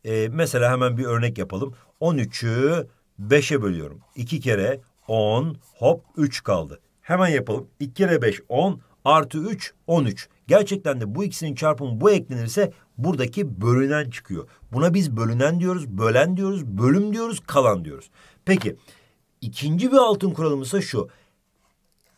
Ee, mesela hemen bir örnek yapalım. 13'ü 5'e bölüyorum. 2 kere 10 hop 3 kaldı. Hemen yapalım. 2 kere 5 10 artı 3 13. Gerçekten de bu ikisinin çarpımı bu eklenirse buradaki bölünen çıkıyor. Buna biz bölünen diyoruz, bölen diyoruz, bölüm diyoruz, kalan diyoruz. Peki ikinci bir altın kuralımız ise şu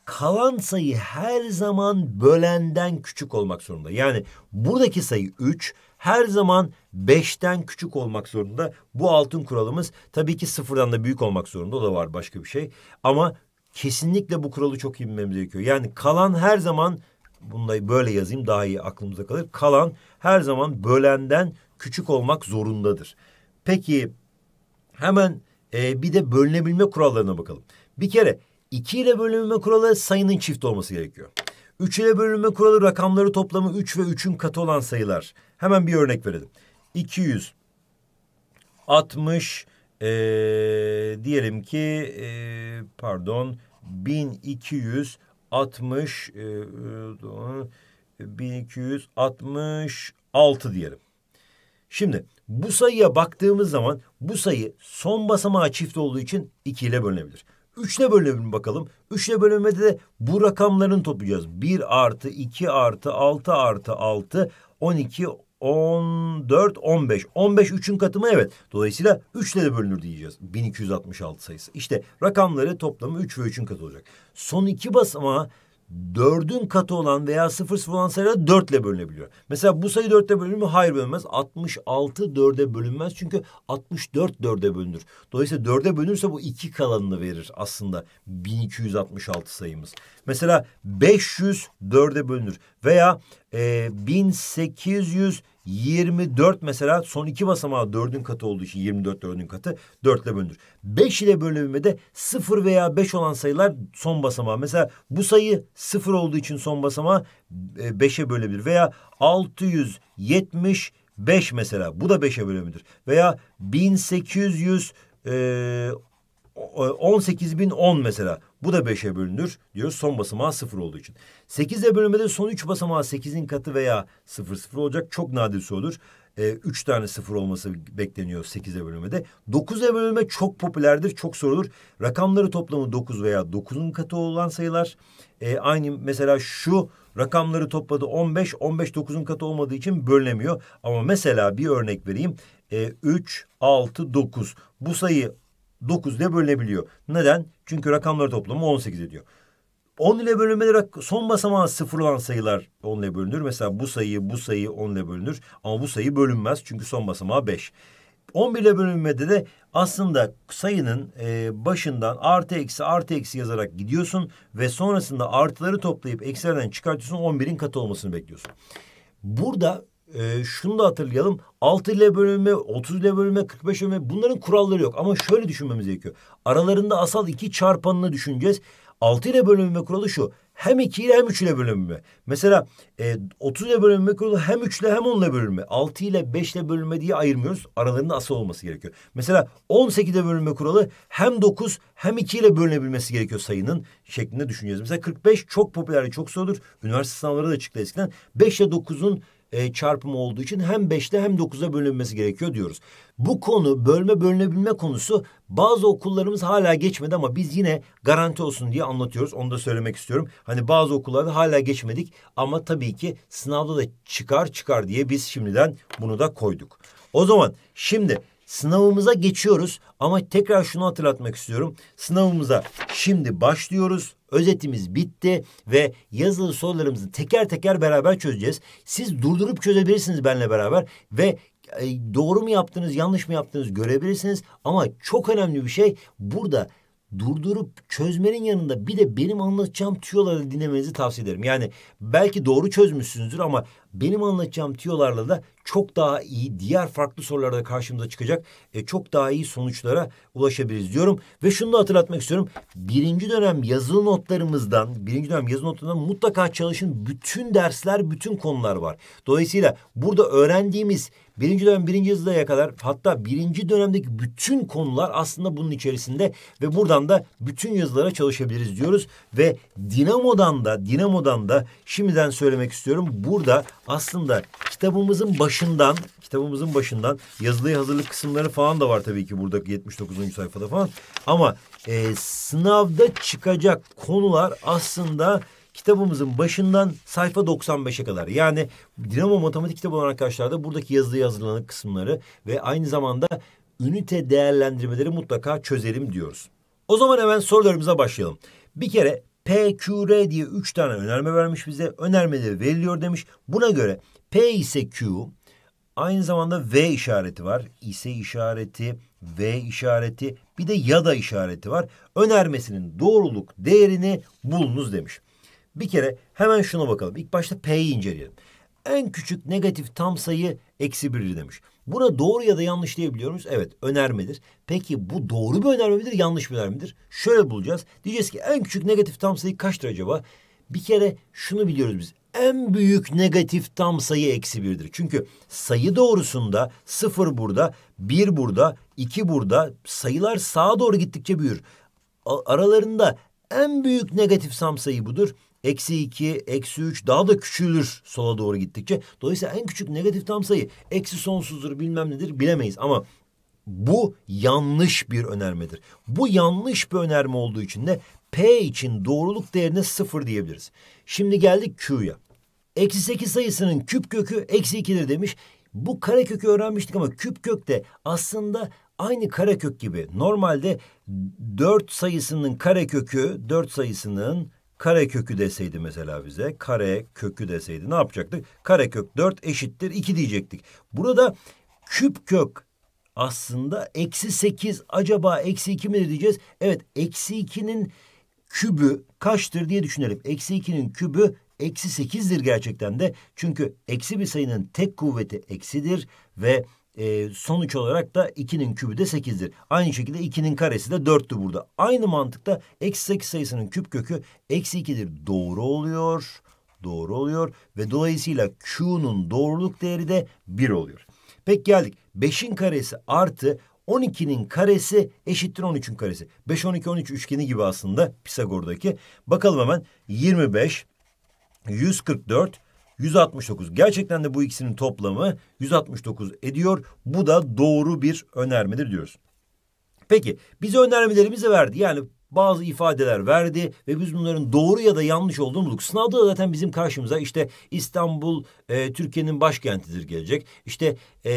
kalan sayı her zaman bölenden küçük olmak zorunda. Yani buradaki sayı 3 her zaman 5'ten küçük olmak zorunda. Bu altın kuralımız tabii ki sıfırdan da büyük olmak zorunda. O da var başka bir şey. Ama kesinlikle bu kuralı çok iyi bilmemiz gerekiyor. Yani kalan her zaman bunu böyle yazayım daha iyi aklımıza kalır. Kalan her zaman bölenden küçük olmak zorundadır. Peki hemen e, bir de bölünebilme kurallarına bakalım. Bir kere 2 ile bölünme kuralı sayının çift olması gerekiyor. 3 ile bölünme kuralı rakamları toplamı 3 ve 3'ün katı olan sayılar. Hemen bir örnek verelim. 200 60 ee, diyelim ki ee, pardon 1260 ee, 1266 diyelim. Şimdi bu sayıya baktığımız zaman bu sayı son basamağı çift olduğu için 2 ile bölünebilir. Üçle bölelim bakalım. Üçle bölünmede de bu rakamların toplayacağız. Bir artı, iki artı, altı artı altı, on iki, on dört, on beş. On beş üçün katımı evet. Dolayısıyla üçle de bölünür diyeceğiz. 1266 sayısı. İşte rakamları toplamı üç ve üçün katı olacak. Son iki basamağı dördün katı olan veya sıfır sıfır olan sayılar dörtle bölünebiliyor. Mesela bu sayı dörtte bölünür mü? Hayır bölünmez. 66 dörde bölünmez çünkü 64 dörde bölünür. Dolayısıyla dörde bölünürse bu iki kalanını verir aslında 1266 sayımız. Mesela 500 dörde bölünür veya e, 1800 24 mesela son iki basamağı dördün katı olduğu için 24 dördün katı dörtle bölünür. 5 ile bölünmede 0 veya 5 olan sayılar son basamağı. Mesela bu sayı 0 olduğu için son basamağı 5'e bölebilir veya 675 mesela bu da 5'e bölebilir veya 1800 e, 18010 e, mesela bu da beşe bölünür diyoruz son basamağı sıfır olduğu için. Sekizle bölünmede son üç basamağı sekizin katı veya sıfır sıfır olacak. Çok nadir sorudur. E, ee, üç tane sıfır olması bekleniyor sekize bölünmede. Dokuzla bölünme çok popülerdir, çok sorulur. Rakamları toplamı dokuz veya dokuzun katı olan sayılar. E, aynı mesela şu rakamları topladı 15, 15 dokuzun katı olmadığı için bölünemiyor. Ama mesela bir örnek vereyim. E, 3, 6, 9. Bu sayı 9'da bölebiliyor. Neden? Çünkü rakamları toplamı 18 ediyor. 10 ile bölünmeleri son basamağı sıfır olan sayılar 10 ile bölünür. Mesela bu sayı bu sayı 10 ile bölünür ama bu sayı bölünmez çünkü son basamağı 5. 11 ile bölünmede de aslında sayının e, başından artı eksi artı eksi yazarak gidiyorsun ve sonrasında artıları toplayıp eksilerden çıkartıyorsun 11'in katı olmasını bekliyorsun. Burada e, şunu da hatırlayalım. 6 ile bölünme, 30 ile bölünme, 45 ile bölünme bunların kuralları yok. Ama şöyle düşünmemiz gerekiyor. Aralarında asal iki çarpanını düşüneceğiz. 6 ile bölünme kuralı şu. Hem 2 ile hem 3 ile bölünme. Mesela e, 30 ile bölünme kuralı hem 3 ile hem 10 ile bölünme. 6 ile 5 ile bölünme diye ayırmıyoruz. Aralarında asal olması gerekiyor. Mesela 18 ile bölünme kuralı hem 9 hem 2 ile bölünebilmesi gerekiyor sayının şeklinde düşüneceğiz. Mesela 45 çok popüler çok sorulur. Üniversite sınavları da çıktı eskiden. 5 ile 9'un e, çarpımı olduğu için hem 5'te hem 9'a bölünmesi gerekiyor diyoruz. Bu konu bölme bölünebilme konusu bazı okullarımız hala geçmedi ama biz yine garanti olsun diye anlatıyoruz. Onu da söylemek istiyorum. Hani bazı okullarda hala geçmedik ama tabii ki sınavda da çıkar çıkar diye biz şimdiden bunu da koyduk. O zaman şimdi sınavımıza geçiyoruz ama tekrar şunu hatırlatmak istiyorum. Sınavımıza şimdi başlıyoruz Özetimiz bitti ve yazılı sorularımızı teker teker beraber çözeceğiz. Siz durdurup çözebilirsiniz benimle beraber ve e, doğru mu yaptınız, yanlış mı yaptınız görebilirsiniz. Ama çok önemli bir şey burada durdurup çözmenin yanında bir de benim anlatacağım tüyoları dinlemenizi tavsiye ederim. Yani belki doğru çözmüşsünüzdür ama benim anlatacağım tiyolarla da çok daha iyi diğer farklı sorularda karşımıza çıkacak e, çok daha iyi sonuçlara ulaşabiliriz diyorum. Ve şunu da hatırlatmak istiyorum. Birinci dönem yazılı notlarımızdan, birinci dönem yazılı notlarından mutlaka çalışın. Bütün dersler, bütün konular var. Dolayısıyla burada öğrendiğimiz birinci dönem birinci yazılıya kadar hatta birinci dönemdeki bütün konular aslında bunun içerisinde ve buradan da bütün yazılara çalışabiliriz diyoruz. Ve Dinamo'dan da, Dinamo'dan da şimdiden söylemek istiyorum. Burada aslında kitabımızın başından kitabımızın başından yazılıya hazırlık kısımları falan da var tabii ki burada 79. sayfada falan. Ama e, sınavda çıkacak konular aslında kitabımızın başından sayfa 95'e kadar. Yani Dinamo Matematik kitabı olan arkadaşlar da buradaki yazılı hazırlanık kısımları ve aynı zamanda ünite değerlendirmeleri mutlaka çözelim diyoruz. O zaman hemen sorularımıza başlayalım. Bir kere PQR diye üç tane önerme vermiş bize. Önermeleri veriliyor demiş. Buna göre P ise Q, aynı zamanda V işareti var. İse işareti, V işareti, bir de ya da işareti var. Önermesinin doğruluk değerini bulunuz demiş. Bir kere hemen şuna bakalım. İlk başta P'yi inceleyelim en küçük negatif tam sayı eksi birdir demiş. Buna doğru ya da yanlış diyebiliyor muyuz? Evet önermedir. Peki bu doğru bir önerme midir yanlış bir önerme midir? Şöyle bulacağız. Diyeceğiz ki en küçük negatif tam sayı kaçtır acaba? Bir kere şunu biliyoruz biz. En büyük negatif tam sayı eksi birdir. Çünkü sayı doğrusunda sıfır burada, bir burada, iki burada. Sayılar sağa doğru gittikçe büyür. Aralarında en büyük negatif tam sayı budur eksi iki, eksi üç daha da küçülür sola doğru gittikçe. Dolayısıyla en küçük negatif tam sayı eksi sonsuzdur bilmem nedir bilemeyiz ama bu yanlış bir önermedir. Bu yanlış bir önerme olduğu için de P için doğruluk değerine sıfır diyebiliriz. Şimdi geldik Q'ya. Eksi sekiz sayısının küp kökü eksi ikidir demiş. Bu karekökü öğrenmiştik ama küp kök de aslında aynı karekök gibi. Normalde 4 sayısının karekökü 4 sayısının kare kökü deseydi mesela bize kare kökü deseydi ne yapacaktık? Kare kök 4 eşittir 2 diyecektik. Burada küp kök aslında eksi 8 acaba eksi 2 mi diyeceğiz? Evet eksi 2'nin kübü kaçtır diye düşünelim. Eksi 2'nin kübü eksi 8'dir gerçekten de. Çünkü eksi bir sayının tek kuvveti eksidir ve e, sonuç olarak da 2'nin kübü de 8'dir. Aynı şekilde 2'nin karesi de 4'tü burada. Aynı mantıkta eksi 8 sayısının küp kökü eksi 2'dir. Doğru oluyor. Doğru oluyor. Ve dolayısıyla Q'nun doğruluk değeri de 1 oluyor. Peki geldik. 5'in karesi artı 12'nin karesi eşittir 13'ün karesi. 5, 12, 13 üçgeni gibi aslında Pisagor'daki. Bakalım hemen 25, 144, 169. Gerçekten de bu ikisinin toplamı 169 ediyor. Bu da doğru bir önermedir diyoruz. Peki bize önermelerimizi verdi. Yani bazı ifadeler verdi ve biz bunların doğru ya da yanlış olduğunu bulduk. Sınavda da zaten bizim karşımıza işte İstanbul e, Türkiye'nin başkentidir gelecek. İşte e,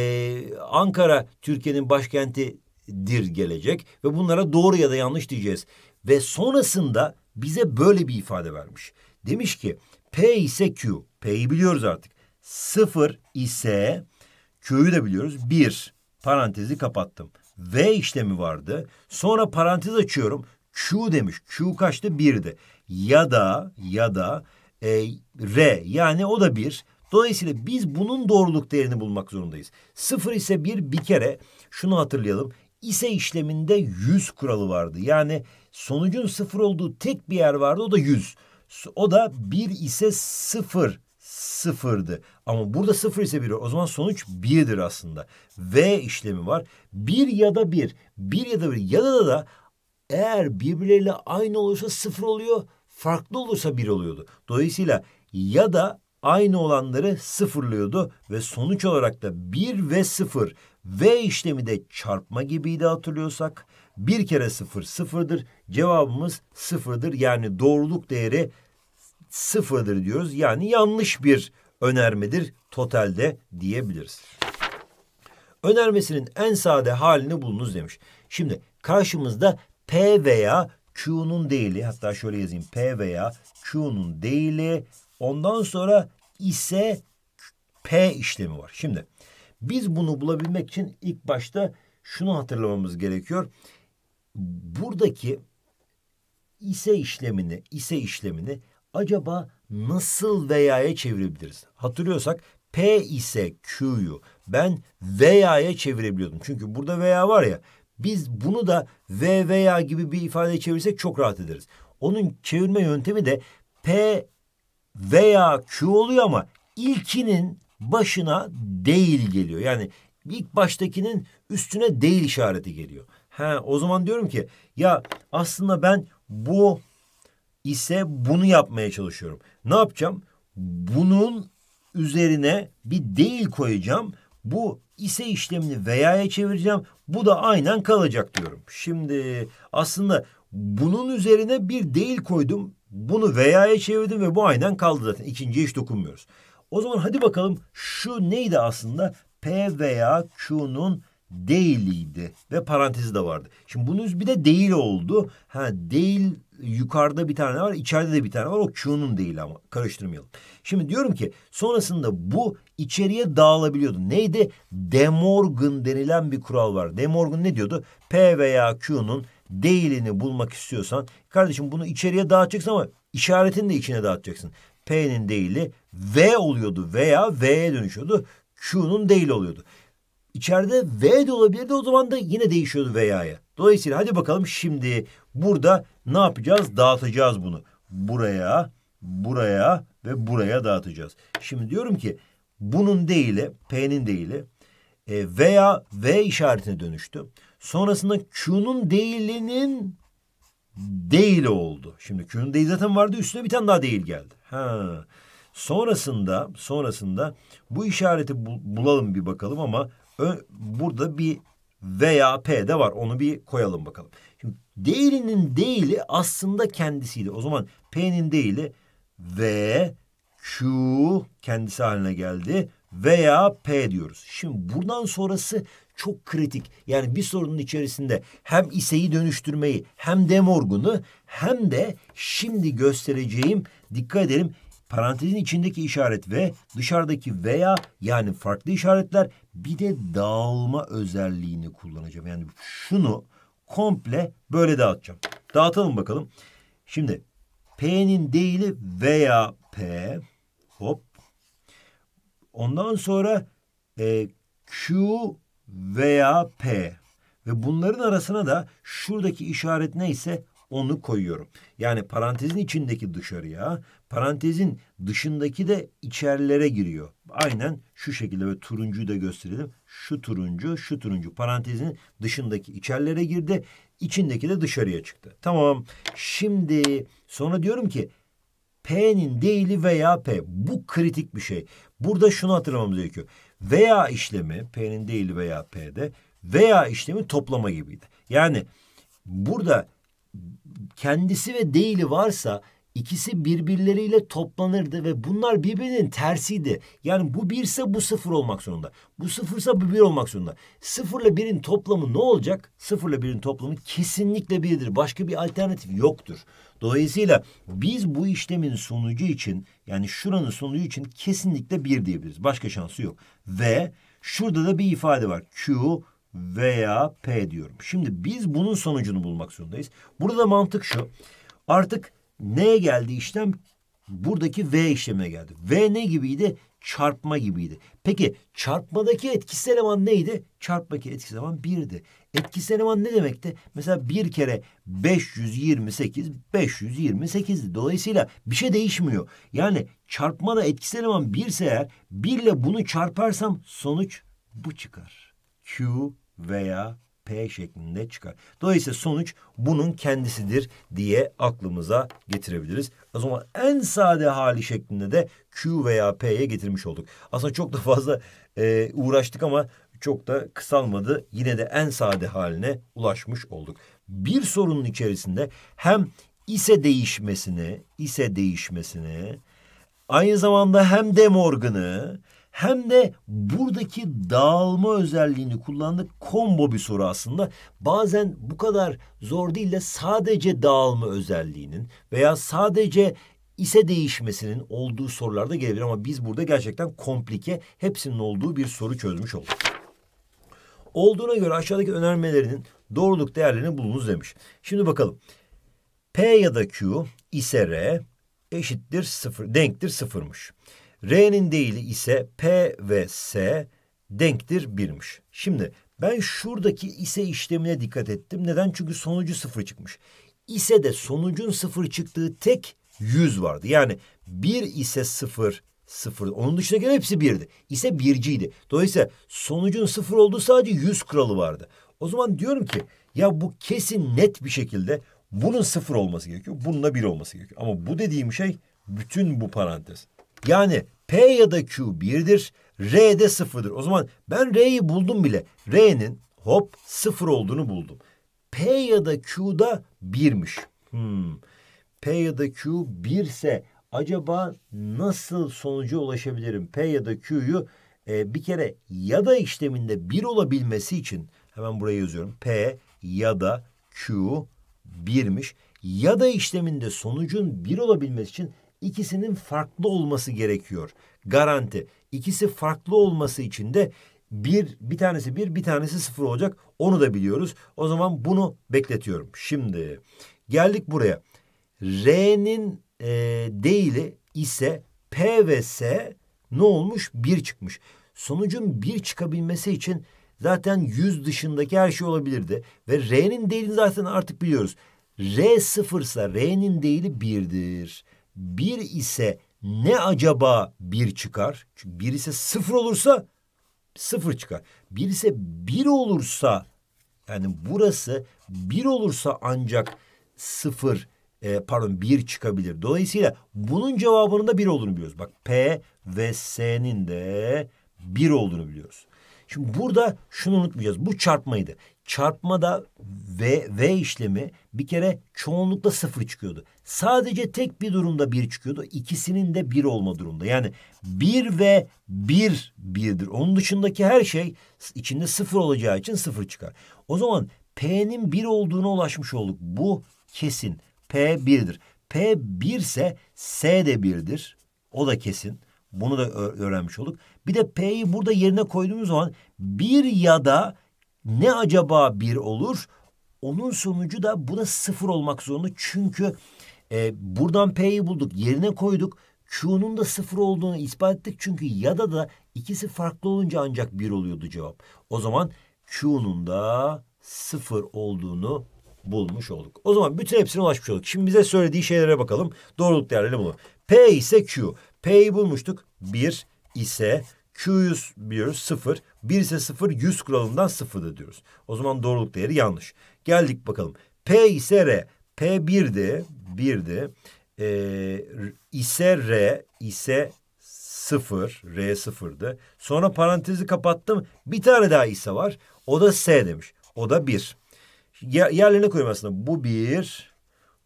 Ankara Türkiye'nin başkentidir gelecek ve bunlara doğru ya da yanlış diyeceğiz. Ve sonrasında bize böyle bir ifade vermiş. Demiş ki P ise Q. P'yi biliyoruz artık. Sıfır ise Q'yu da biliyoruz. Bir parantezi kapattım. V işlemi vardı. Sonra parantez açıyorum. Q demiş. Q kaçtı? Birdi. Ya da ya da e, R yani o da bir. Dolayısıyla biz bunun doğruluk değerini bulmak zorundayız. Sıfır ise bir bir kere şunu hatırlayalım. İse işleminde yüz kuralı vardı. Yani sonucun sıfır olduğu tek bir yer vardı o da yüz. O da bir ise sıfır sıfırdı. Ama burada sıfır ise bir. O zaman sonuç birdir aslında. V işlemi var. Bir ya da bir. Bir ya da bir. Ya da da, da eğer birbirleriyle aynı olursa sıfır oluyor. Farklı olursa bir oluyordu. Dolayısıyla ya da aynı olanları sıfırlıyordu ve sonuç olarak da bir ve sıfır V işlemi de çarpma gibiydi hatırlıyorsak. Bir kere sıfır sıfırdır. Cevabımız sıfırdır. Yani doğruluk değeri sıfırdır diyoruz. Yani yanlış bir önermedir totalde diyebiliriz. Önermesinin en sade halini bulunuz demiş. Şimdi karşımızda P veya Q'nun değili hatta şöyle yazayım P veya Q'nun değili ondan sonra ise P işlemi var. Şimdi biz bunu bulabilmek için ilk başta şunu hatırlamamız gerekiyor. Buradaki ise işlemini ise işlemini acaba nasıl veya'ya çevirebiliriz? Hatırlıyorsak P ise Q'yu ben veya'ya çevirebiliyordum. Çünkü burada veya var ya biz bunu da V veya gibi bir ifadeye çevirsek çok rahat ederiz. Onun çevirme yöntemi de P veya Q oluyor ama ilkinin başına değil geliyor. Yani ilk baştakinin üstüne değil işareti geliyor. He, o zaman diyorum ki ya aslında ben bu ise bunu yapmaya çalışıyorum. Ne yapacağım? Bunun üzerine bir değil koyacağım. Bu ise işlemini veya'ya çevireceğim. Bu da aynen kalacak diyorum. Şimdi aslında bunun üzerine bir değil koydum. Bunu veya'ya çevirdim ve bu aynen kaldı zaten. İkinciye hiç dokunmuyoruz. O zaman hadi bakalım şu neydi aslında? P veya Q'nun değiliydi ve parantezi de vardı. Şimdi bunun bir de değil oldu. Ha değil yukarıda bir tane var, içeride de bir tane var. O Q'nun değil ama karıştırmayalım. Şimdi diyorum ki sonrasında bu içeriye dağılabiliyordu. Neydi? De Morgan denilen bir kural var. De Morgan ne diyordu? P veya Q'nun değilini bulmak istiyorsan kardeşim bunu içeriye dağıtacaksın ama işaretini de içine dağıtacaksın. P'nin değili V oluyordu veya V'ye dönüşüyordu. Q'nun değil oluyordu. İçeride V de olabilirdi o zaman da yine değişiyordu veya'ya. Dolayısıyla hadi bakalım şimdi burada ne yapacağız? Dağıtacağız bunu. Buraya, buraya ve buraya dağıtacağız. Şimdi diyorum ki bunun değili, P'nin değili e, veya V işaretine dönüştü. Sonrasında Q'nun değilinin değil oldu. Şimdi Q'nun değil zaten vardı üstüne bir tane daha değil geldi. Ha. Sonrasında sonrasında bu işareti bulalım bir bakalım ama burada bir veya P de var. Onu bir koyalım bakalım. Şimdi değilinin değili aslında kendisiydi. O zaman P'nin değili V, Q kendisi haline geldi veya P diyoruz. Şimdi buradan sonrası çok kritik. Yani bir sorunun içerisinde hem iseyi dönüştürmeyi hem de morgunu hem de şimdi göstereceğim dikkat edelim parantezin içindeki işaret ve dışarıdaki veya yani farklı işaretler bir de dağılma özelliğini kullanacağım. Yani şunu komple böyle dağıtacağım. Dağıtalım bakalım. Şimdi P'nin değili veya P hop. Ondan sonra e, Q veya P ve bunların arasına da şuradaki işaret neyse onu koyuyorum. Yani parantezin içindeki dışarıya, parantezin dışındaki de içerilere giriyor. Aynen şu şekilde ve turuncuyu da gösterelim. Şu turuncu, şu turuncu parantezin dışındaki içerilere girdi. içindeki de dışarıya çıktı. Tamam. Şimdi sonra diyorum ki P'nin değili veya P. Bu kritik bir şey. Burada şunu hatırlamamız gerekiyor. Veya işlemi P'nin değili veya P'de veya işlemi toplama gibiydi. Yani burada kendisi ve değili varsa ikisi birbirleriyle toplanırdı ve bunlar birbirinin tersiydi. Yani bu birse bu sıfır olmak zorunda. Bu sıfırsa bu bir olmak zorunda. Sıfırla birin toplamı ne olacak? Sıfırla birin toplamı kesinlikle birdir. Başka bir alternatif yoktur. Dolayısıyla biz bu işlemin sonucu için yani şuranın sonucu için kesinlikle bir diyebiliriz. Başka şansı yok. Ve şurada da bir ifade var. Q veya P diyorum. Şimdi biz bunun sonucunu bulmak zorundayız. Burada mantık şu. Artık neye geldi işlem? Buradaki V işlemine geldi. V ne gibiydi? Çarpma gibiydi. Peki çarpmadaki etkisiz eleman neydi? Çarpmadaki etkisiz eleman birdi. Etkisiz eleman ne demekti? Mesela bir kere 528, 528'di. Dolayısıyla bir şey değişmiyor. Yani çarpmada etkisiz eleman birse eğer 1 ile bunu çarparsam sonuç bu çıkar. Q veya P şeklinde çıkar. Dolayısıyla sonuç bunun kendisidir diye aklımıza getirebiliriz. O zaman en sade hali şeklinde de Q veya P'ye getirmiş olduk. Aslında çok da fazla e, uğraştık ama çok da kısalmadı. Yine de en sade haline ulaşmış olduk. Bir sorunun içerisinde hem ise değişmesini, ise değişmesini, aynı zamanda hem de Morgan'ı hem de buradaki dağılma özelliğini kullandık. Combo bir soru aslında. Bazen bu kadar zor değil de sadece dağılma özelliğinin veya sadece ise değişmesinin olduğu sorularda gelebilir ama biz burada gerçekten komplike hepsinin olduğu bir soru çözmüş olduk. Olduğuna göre aşağıdaki önermelerinin doğruluk değerlerini bulunuz demiş. Şimdi bakalım. P ya da Q ise R eşittir sıfır, denktir sıfırmış. R'nin değili ise P ve S denktir birmiş. Şimdi ben şuradaki ise işlemine dikkat ettim. Neden? Çünkü sonucu sıfır çıkmış. İse de sonucun sıfır çıktığı tek yüz vardı. Yani bir ise sıfır sıfır. Onun dışında gelen hepsi birdi. İse birciydi. Dolayısıyla sonucun sıfır olduğu sadece yüz kuralı vardı. O zaman diyorum ki ya bu kesin net bir şekilde bunun sıfır olması gerekiyor. bunun da bir olması gerekiyor. Ama bu dediğim şey bütün bu parantez. Yani P ya da Q 1'dir. R de 0'dır. O zaman ben R'yi buldum bile. R'nin hop 0 olduğunu buldum. P ya da Q'da 1'miş. Hmm. P ya da Q 1 ise acaba nasıl sonuca ulaşabilirim? P ya da Q'yu e, bir kere ya da işleminde 1 olabilmesi için hemen buraya yazıyorum. P ya da Q 1'miş. Ya da işleminde sonucun 1 olabilmesi için ikisinin farklı olması gerekiyor. Garanti. İkisi farklı olması için de bir, bir tanesi bir, bir tanesi sıfır olacak. Onu da biliyoruz. O zaman bunu bekletiyorum. Şimdi geldik buraya. R'nin e, değili ise P ve S ne olmuş? Bir çıkmış. Sonucun bir çıkabilmesi için zaten yüz dışındaki her şey olabilirdi. Ve R'nin değilini zaten artık biliyoruz. R sıfırsa R'nin değili birdir bir ise ne acaba bir çıkar? Çünkü bir ise sıfır olursa sıfır çıkar. Bir ise bir olursa yani burası bir olursa ancak sıfır e, pardon bir çıkabilir. Dolayısıyla bunun cevabının da bir olduğunu biliyoruz. Bak P ve S'nin de bir olduğunu biliyoruz. Şimdi burada şunu unutmayacağız. Bu çarpmaydı çarpma da V, V işlemi bir kere çoğunlukla sıfır çıkıyordu. Sadece tek bir durumda bir çıkıyordu. İkisinin de bir olma durumda. Yani bir ve bir birdir. Onun dışındaki her şey içinde sıfır olacağı için sıfır çıkar. O zaman P'nin bir olduğuna ulaşmış olduk. Bu kesin. P birdir. P birse S de birdir. O da kesin. Bunu da öğrenmiş olduk. Bir de P'yi burada yerine koyduğumuz zaman bir ya da ne acaba bir olur? Onun sonucu da bu da sıfır olmak zorunda. Çünkü e, buradan P'yi bulduk yerine koyduk. Q'nun da sıfır olduğunu ispat ettik. Çünkü ya da da ikisi farklı olunca ancak bir oluyordu cevap. O zaman Q'nun da sıfır olduğunu bulmuş olduk. O zaman bütün hepsine ulaşmış olduk. Şimdi bize söylediği şeylere bakalım. Doğruluk değerlerini bulalım. P ise Q. P'yi bulmuştuk. 1 ise Q'yuz biliyoruz sıfır. Bir ise sıfır yüz kuralından sıfırda diyoruz. O zaman doğruluk değeri yanlış. Geldik bakalım. P ise R. P birdi. Birdi. Ee, ise R ise sıfır. R sıfırdı. Sonra parantezi kapattım. Bir tane daha ise var. O da S demiş. O da bir. Yerlerine koyayım aslında. Bu bir.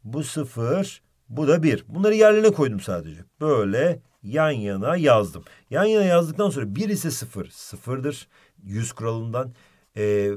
Bu sıfır. Bu da bir. Bunları yerlerine koydum sadece. Böyle yan yana yazdım. Yan yana yazdıktan sonra bir ise sıfır. Sıfırdır. Yüz kuralından. E,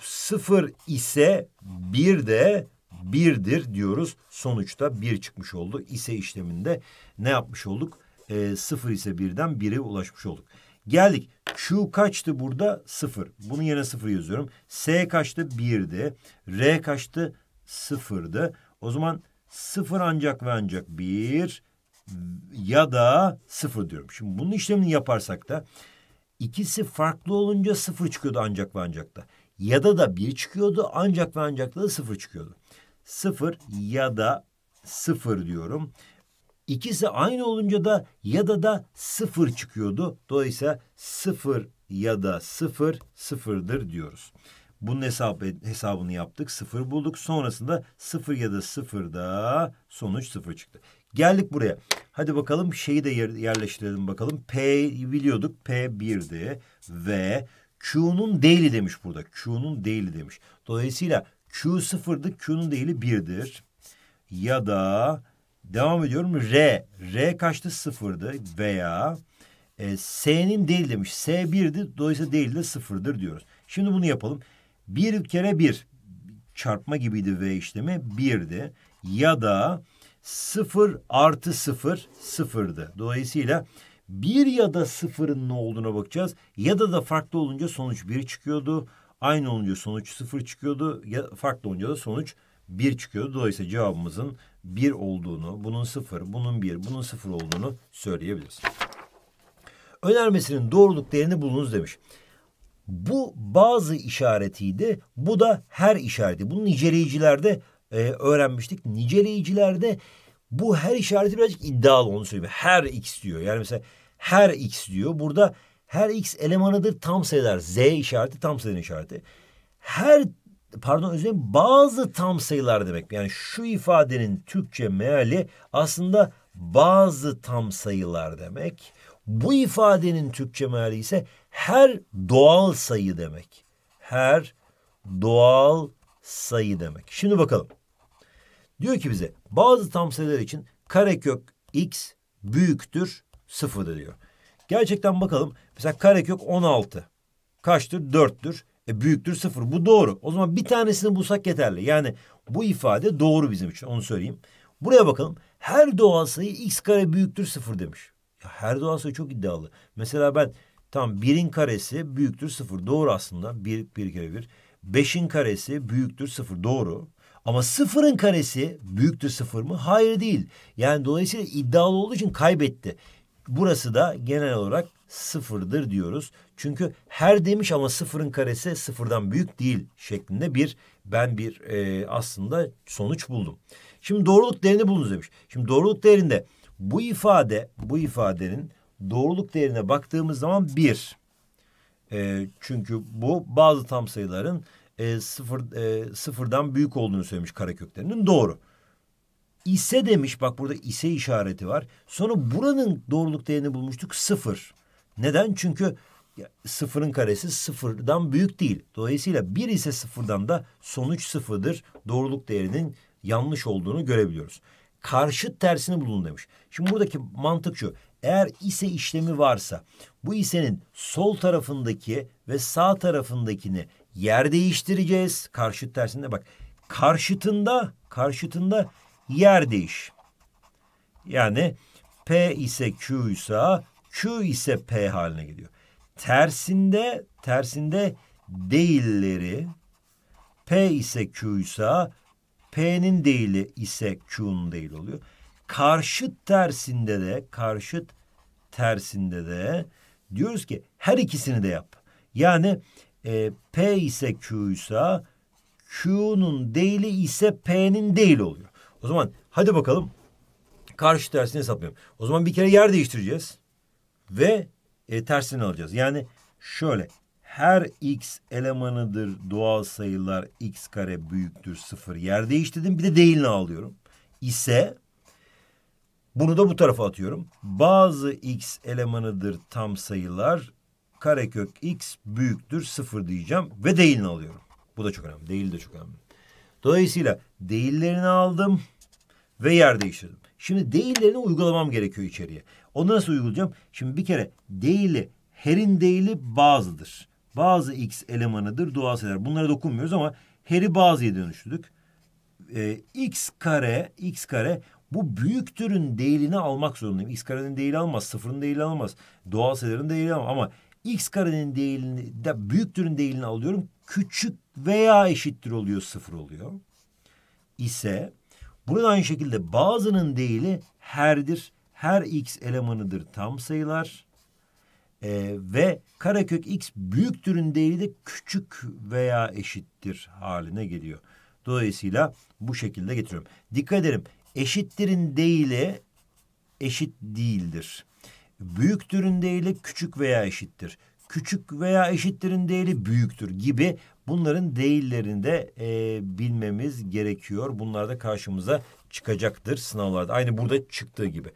sıfır ise bir de birdir diyoruz. Sonuçta bir çıkmış oldu. İse işleminde ne yapmış olduk? E, sıfır ise birden bire ulaşmış olduk. Geldik. Q kaçtı burada? Sıfır. Bunun yerine sıfır yazıyorum. S kaçtı? Birdi. R kaçtı? Sıfırdı. O zaman sıfır ancak ve ancak bir ya da sıfır diyorum. Şimdi bunun işlemini yaparsak da ikisi farklı olunca sıfır çıkıyordu ancak ve ancak da. Ya da da bir çıkıyordu ancak ve ancak da, sıfır çıkıyordu. Sıfır ya da sıfır diyorum. İkisi aynı olunca da ya da da sıfır çıkıyordu. Dolayısıyla sıfır ya da sıfır sıfırdır diyoruz. Bunun hesabı, hesabını yaptık. Sıfır bulduk. Sonrasında sıfır ya da sıfırda sonuç sıfır çıktı. Geldik buraya. Hadi bakalım şeyi de yerleştirelim bakalım. P biliyorduk. P1'di. V Q'nun değili demiş burada. Q'nun değili demiş. Dolayısıyla Q sıfırdı. Q'nun değili birdir. Ya da devam ediyorum. R. R kaçtı? Sıfırdı. Veya e, S'nin değil demiş. S birdi. Dolayısıyla değil de sıfırdır diyoruz. Şimdi bunu yapalım. Bir kere bir çarpma gibiydi V işlemi. Birdi. Ya da 0 artı 0 sıfırdı. Dolayısıyla 1 ya da 0'ın ne olduğuna bakacağız. Ya da da farklı olunca sonuç 1 çıkıyordu. Aynı olunca sonuç 0 çıkıyordu. Ya farklı olunca da sonuç 1 çıkıyordu. Dolayısıyla cevabımızın 1 olduğunu, bunun 0, bunun 1, bunun 0 olduğunu söyleyebiliriz. Önermesinin doğruluk değerini bulunuz demiş. Bu bazı işaretiydi. Bu da her işareti. Bunun niceleyicilerde e, öğrenmiştik. Niceleyicilerde bu her işareti birazcık iddialı onu söyleyeyim. Her x diyor. Yani mesela her x diyor. Burada her x elemanıdır tam sayılar. Z işareti tam sayının işareti. Her pardon özür bazı tam sayılar demek. Yani şu ifadenin Türkçe meali aslında bazı tam sayılar demek. Bu ifadenin Türkçe meali ise her doğal sayı demek. Her doğal sayı demek. Şimdi bakalım. Diyor ki bize bazı tam sayılar için karekök x büyüktür sıfırdır diyor. Gerçekten bakalım mesela karekök 16 kaçtır 4'tür e, büyüktür sıfır bu doğru. O zaman bir tanesini bulsak yeterli yani bu ifade doğru bizim için onu söyleyeyim. Buraya bakalım her doğal sayı x kare büyüktür sıfır demiş. Ya her doğal sayı çok iddialı. Mesela ben tam birin karesi büyüktür sıfır doğru aslında bir, bir kere bir. Beşin karesi büyüktür sıfır doğru. Ama sıfırın karesi büyüktür sıfır mı? Hayır değil. Yani dolayısıyla iddialı olduğu için kaybetti. Burası da genel olarak sıfırdır diyoruz. Çünkü her demiş ama sıfırın karesi sıfırdan büyük değil şeklinde bir ben bir e, aslında sonuç buldum. Şimdi doğruluk değerini bulunuz demiş. Şimdi doğruluk değerinde bu ifade bu ifadenin doğruluk değerine baktığımız zaman bir. E, çünkü bu bazı tam sayıların e, sıfır, e, sıfırdan büyük olduğunu söylemiş Karaköklerinin. Doğru. İse demiş bak burada ise işareti var. Sonra buranın doğruluk değerini bulmuştuk sıfır. Neden? Çünkü ya, sıfırın karesi sıfırdan büyük değil. Dolayısıyla bir ise sıfırdan da sonuç sıfırdır. Doğruluk değerinin yanlış olduğunu görebiliyoruz. Karşıt tersini bulun demiş. Şimdi buradaki mantık şu. Eğer ise işlemi varsa bu isenin sol tarafındaki ve sağ tarafındakini yer değiştireceğiz. Karşıt tersinde bak. Karşıtında, karşıtında yer değiş. Yani P ise Q ise Q ise P haline geliyor. Tersinde, tersinde değilleri P ise Q ise P'nin değili ise Q'nun değil oluyor. Karşıt tersinde de, karşıt tersinde de diyoruz ki her ikisini de yap. Yani e, P ise Q ise Q'nun değili ise P'nin değil oluyor. O zaman hadi bakalım karşı tersini hesaplayalım. O zaman bir kere yer değiştireceğiz ve e, tersini alacağız. Yani şöyle her x elemanıdır doğal sayılar x kare büyüktür sıfır yer değiştirdim bir de değilini alıyorum. İse bunu da bu tarafa atıyorum. Bazı x elemanıdır tam sayılar karekök x büyüktür sıfır diyeceğim ve değilini alıyorum. Bu da çok önemli. Değil de çok önemli. Dolayısıyla değillerini aldım ve yer değiştirdim. Şimdi değillerini uygulamam gerekiyor içeriye. Onu nasıl uygulayacağım? Şimdi bir kere değili, herin değili bazıdır. Bazı x elemanıdır, doğası eder. Bunlara dokunmuyoruz ama heri bazıya dönüştürdük. Ee, x kare, x kare bu büyüktürün değilini almak zorundayım. X karenin değili almaz, sıfırın değili almaz. Doğal sayıların değili almaz ama x karenin değilini de büyüktürün değilini alıyorum. Küçük veya eşittir oluyor sıfır oluyor. İse burada aynı şekilde bazının değili herdir. Her x elemanıdır tam sayılar. Ee, ve karekök x büyüktürün değili de küçük veya eşittir haline geliyor. Dolayısıyla bu şekilde getiriyorum. Dikkat edelim. Eşittirin değili eşit değildir büyüktürün değeri küçük veya eşittir. Küçük veya eşittirin değeri büyüktür gibi bunların değillerini de e, bilmemiz gerekiyor. Bunlar da karşımıza çıkacaktır sınavlarda. Aynı burada çıktığı gibi.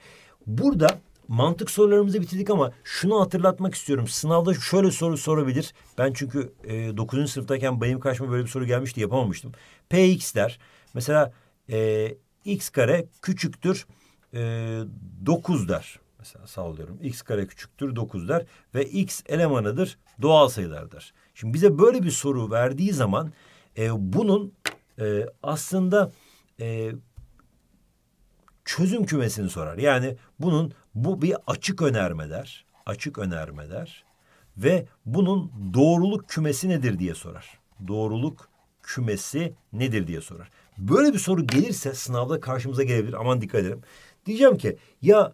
Burada mantık sorularımızı bitirdik ama şunu hatırlatmak istiyorum. Sınavda şöyle soru sorabilir. Ben çünkü e, 9. sınıftayken benim karşıma böyle bir soru gelmişti yapamamıştım. Px der. Mesela e, x kare küçüktür e, 9 der mesela sallıyorum. X kare küçüktür 9 der ve X elemanıdır doğal sayılar der. Şimdi bize böyle bir soru verdiği zaman e, bunun e, aslında e, çözüm kümesini sorar. Yani bunun bu bir açık önerme der. Açık önerme der. Ve bunun doğruluk kümesi nedir diye sorar. Doğruluk kümesi nedir diye sorar. Böyle bir soru gelirse sınavda karşımıza gelebilir. Aman dikkat edelim. Diyeceğim ki ya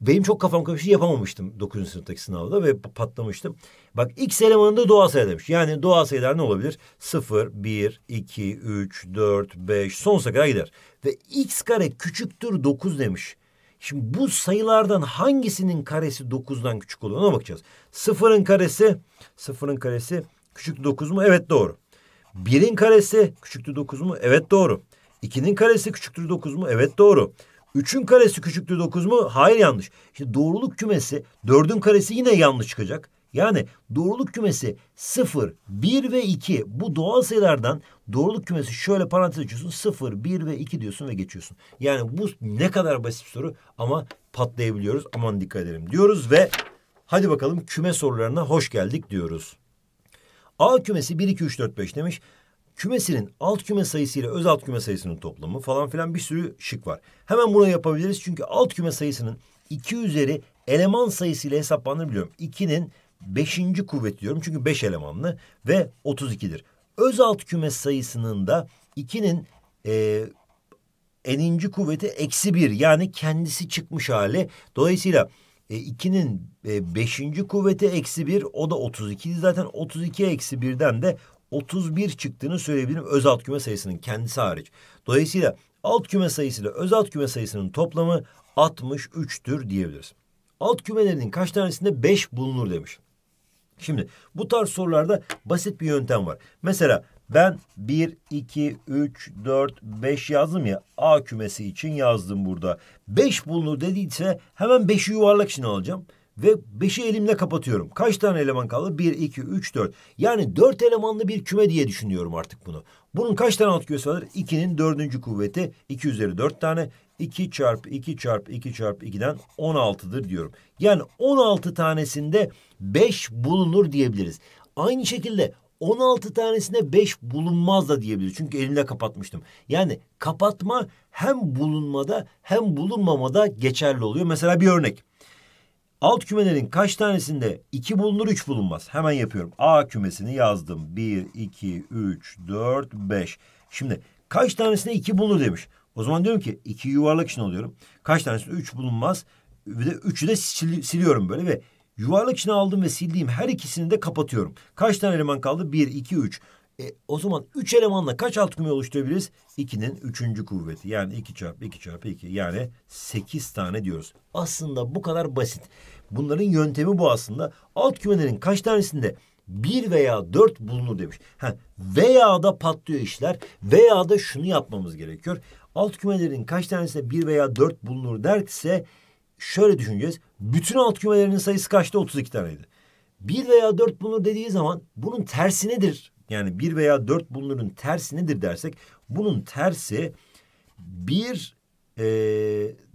benim çok kafam karıştı şey yapamamıştım 9. sınıftaki sınavda ve patlamıştım. Bak x elemanında doğal sayı demiş. Yani doğal sayılar ne olabilir? 0, 1, 2, 3, 4, 5 sonsuza kadar gider. Ve x kare küçüktür 9 demiş. Şimdi bu sayılardan hangisinin karesi 9'dan küçük olur? ona bakacağız. 0'ın karesi 0'ın karesi küçüktü 9 mu? Evet doğru. 1'in karesi küçüktü 9 mu? Evet doğru. 2'nin karesi küçüktür 9 mu? Evet doğru. 3'ün karesi küçüktü 9 mu? Hayır yanlış. İşte doğruluk kümesi 4'ün karesi yine yanlış çıkacak. Yani doğruluk kümesi 0, 1 ve 2 bu doğal sayılardan doğruluk kümesi şöyle parantez açıyorsun 0, 1 ve 2 diyorsun ve geçiyorsun. Yani bu ne kadar basit bir soru ama patlayabiliyoruz aman dikkat edelim diyoruz ve hadi bakalım küme sorularına hoş geldik diyoruz. A kümesi 1, 2, 3, 4, 5 demiş kümesinin alt küme sayısı ile öz alt küme sayısının toplamı falan filan bir sürü şık var. Hemen bunu yapabiliriz çünkü alt küme sayısının 2 üzeri eleman sayısı ile hesaplanır biliyorum. 2'nin 5. kuvveti diyorum çünkü 5 elemanlı ve 32'dir. Öz alt küme sayısının da 2'nin e, eninci kuvveti eksi 1 yani kendisi çıkmış hali. Dolayısıyla 2'nin e, 5. E, kuvveti eksi 1 o da 32 zaten 32 eksi 1'den de 31 çıktığını söyleyebilirim öz alt küme sayısının kendisi hariç. Dolayısıyla alt küme sayısı ile öz alt küme sayısının toplamı 63'tür diyebiliriz. Alt kümelerinin kaç tanesinde 5 bulunur demiş. Şimdi bu tarz sorularda basit bir yöntem var. Mesela ben 1, 2, 3, 4, 5 yazdım ya A kümesi için yazdım burada. 5 bulunur dediyse hemen 5'i yuvarlak içine alacağım. Ve beşi elimle kapatıyorum. Kaç tane eleman kaldı? Bir, iki, üç, dört. Yani dört elemanlı bir küme diye düşünüyorum artık bunu. Bunun kaç tane alt kümesi vardır? İkinin dördüncü kuvveti. iki üzeri dört tane. 2 çarpı 2 çarpı 2 çarpı 2'den 16'dır diyorum. Yani 16 tanesinde 5 bulunur diyebiliriz. Aynı şekilde 16 tanesinde 5 bulunmaz da diyebiliriz. Çünkü elimle kapatmıştım. Yani kapatma hem bulunmada hem bulunmamada geçerli oluyor. Mesela bir örnek. Alt kümelerin kaç tanesinde 2 bulunur 3 bulunmaz? Hemen yapıyorum. A kümesini yazdım. 1, 2, 3, 4, 5. Şimdi kaç tanesinde 2 bulunur demiş. O zaman diyorum ki 2 yuvarlak için alıyorum. Kaç tanesinde 3 bulunmaz? Ve de 3'ü de sil siliyorum böyle ve yuvarlak için aldım ve sildiğim her ikisini de kapatıyorum. Kaç tane eleman kaldı? 1, 2, 3. E, o zaman üç elemanla kaç alt küme oluşturabiliriz? 2'nin üçüncü kuvveti. Yani iki çarpı iki çarpı iki. Yani sekiz tane diyoruz. Aslında bu kadar basit. Bunların yöntemi bu aslında. Alt kümelerin kaç tanesinde bir veya dört bulunur demiş. Ha, veya da patlıyor işler. Veya da şunu yapmamız gerekiyor. Alt kümelerin kaç tanesinde bir veya dört bulunur derse şöyle düşüneceğiz. Bütün alt kümelerinin sayısı kaçta? 32 taneydi. Bir veya dört bulunur dediği zaman bunun tersi nedir yani bir veya dört bunların tersi nedir dersek bunun tersi bir e,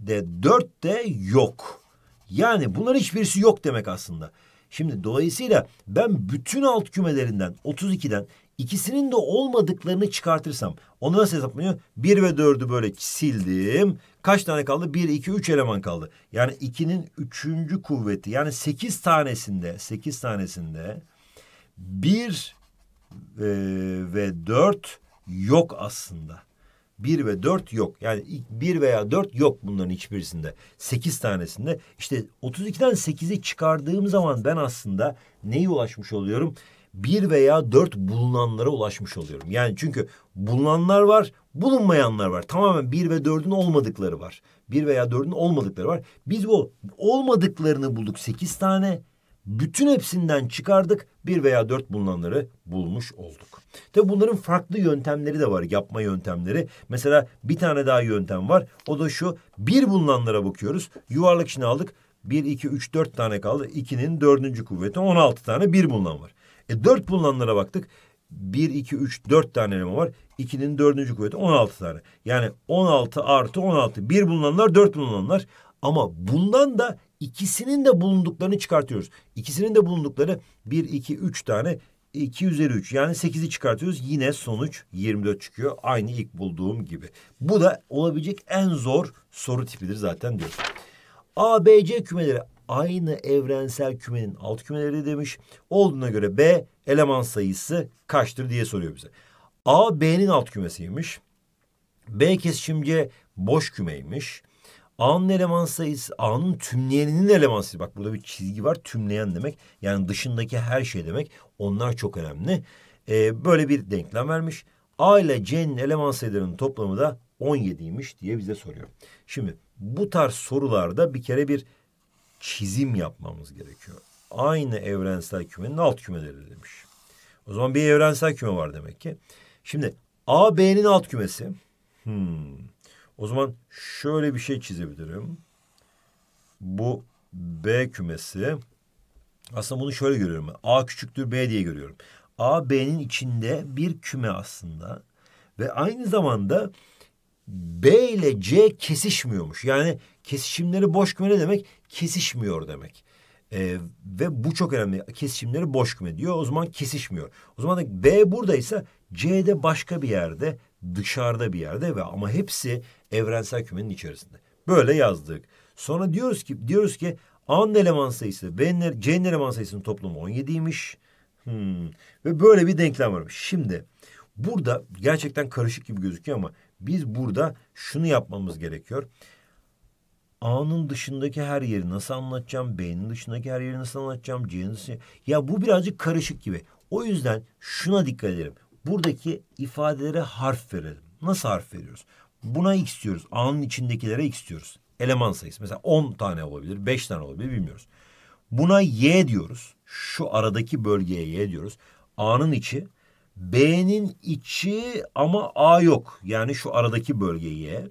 de dört de yok. Yani bunların hiçbirisi yok demek aslında. Şimdi dolayısıyla ben bütün alt kümelerinden 32'den ikisinin de olmadıklarını çıkartırsam onu nasıl hesaplanıyor? Bir ve dördü böyle sildim. Kaç tane kaldı? Bir, iki, üç eleman kaldı. Yani ikinin üçüncü kuvveti yani sekiz tanesinde sekiz tanesinde bir e, ve dört yok aslında. Bir ve dört yok. Yani bir veya dört yok bunların hiçbirisinde. Sekiz tanesinde. İşte 32'den sekize çıkardığım zaman ben aslında neye ulaşmış oluyorum? Bir veya dört bulunanlara ulaşmış oluyorum. Yani çünkü bulunanlar var, bulunmayanlar var. Tamamen bir ve dördün olmadıkları var. Bir veya dördün olmadıkları var. Biz bu olmadıklarını bulduk. Sekiz tane bütün hepsinden çıkardık bir veya dört bulunanları bulmuş olduk. Tabi bunların farklı yöntemleri de var yapma yöntemleri. Mesela bir tane daha yöntem var o da şu bir bulunanlara bakıyoruz yuvarlak içine aldık Bir iki üç dört tane kaldı. İkinin dördüncü kuvveti on altı tane bir bulunan var. E 4 bulunanlara baktık. Bir iki üç dört tane elma var. İkinin dördüncü kuvveti on altı tane. Yani on altı artı on altı bir bulunanlar dört bulunanlar. Ama bundan da ikisinin de bulunduklarını çıkartıyoruz. İkisinin de bulundukları bir, iki, üç tane 2 üzeri 3 yani 8'i çıkartıyoruz. Yine sonuç 24 çıkıyor. Aynı ilk bulduğum gibi. Bu da olabilecek en zor soru tipidir zaten diyor. A, B, C kümeleri aynı evrensel kümenin alt kümeleri demiş. Olduğuna göre B eleman sayısı kaçtır diye soruyor bize. A, B'nin alt kümesiymiş. B kesişimce boş kümeymiş. A'nın eleman sayısı, A'nın tümleyeninin eleman sayısı. Bak burada bir çizgi var tümleyen demek. Yani dışındaki her şey demek. Onlar çok önemli. Ee, böyle bir denklem vermiş. A ile C'nin eleman sayılarının toplamı da 17'ymiş diye bize soruyor. Şimdi bu tarz sorularda bir kere bir çizim yapmamız gerekiyor. Aynı evrensel kümenin alt kümeleri demiş. O zaman bir evrensel küme var demek ki. Şimdi A B'nin alt kümesi. Hmm. O zaman şöyle bir şey çizebilirim. Bu B kümesi aslında bunu şöyle görüyorum. A küçüktür B diye görüyorum. A B'nin içinde bir küme aslında ve aynı zamanda B ile C kesişmiyormuş. Yani kesişimleri boş küme ne demek? Kesişmiyor demek. Ee, ve bu çok önemli. Kesişimleri boş küme diyor. O zaman kesişmiyor. O zaman da B buradaysa C de başka bir yerde, dışarıda bir yerde ve ama hepsi evrensel kümenin içerisinde. Böyle yazdık. Sonra diyoruz ki diyoruz ki A'nın eleman sayısı B'nin C'nin eleman sayısının toplamı 17'ymiş. Hmm. Ve böyle bir denklem var. Şimdi burada gerçekten karışık gibi gözüküyor ama biz burada şunu yapmamız gerekiyor. A'nın dışındaki her yeri nasıl anlatacağım? B'nin dışındaki her yeri nasıl anlatacağım? C'nin dışındaki... Ya bu birazcık karışık gibi. O yüzden şuna dikkat edelim. Buradaki ifadelere harf verelim. Nasıl harf veriyoruz? Buna x diyoruz. A'nın içindekilere x diyoruz. Eleman sayısı. Mesela 10 tane olabilir, 5 tane olabilir bilmiyoruz. Buna y diyoruz. Şu aradaki bölgeye y diyoruz. A'nın içi. B'nin içi ama A yok. Yani şu aradaki bölgeye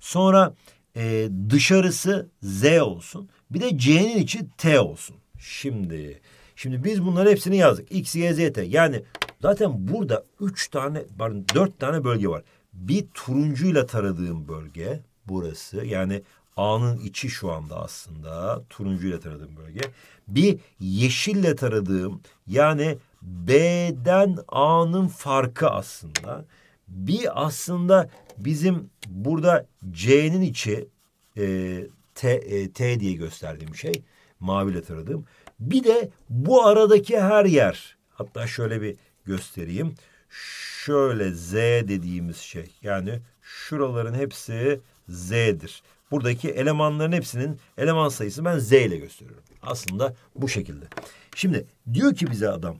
Sonra e, dışarısı Z olsun. Bir de C'nin içi T olsun. Şimdi şimdi biz bunların hepsini yazdık. X, Y, Z, T. Yani zaten burada üç tane, pardon dört tane bölge var bir turuncuyla taradığım bölge burası. Yani A'nın içi şu anda aslında turuncuyla taradığım bölge. Bir yeşille taradığım yani B'den A'nın farkı aslında. Bir aslında bizim burada C'nin içi e, T, e, T diye gösterdiğim şey maviyle taradığım. Bir de bu aradaki her yer hatta şöyle bir göstereyim şöyle Z dediğimiz şey. Yani şuraların hepsi Z'dir. Buradaki elemanların hepsinin eleman sayısı ben Z ile gösteriyorum. Aslında bu şekilde. Şimdi diyor ki bize adam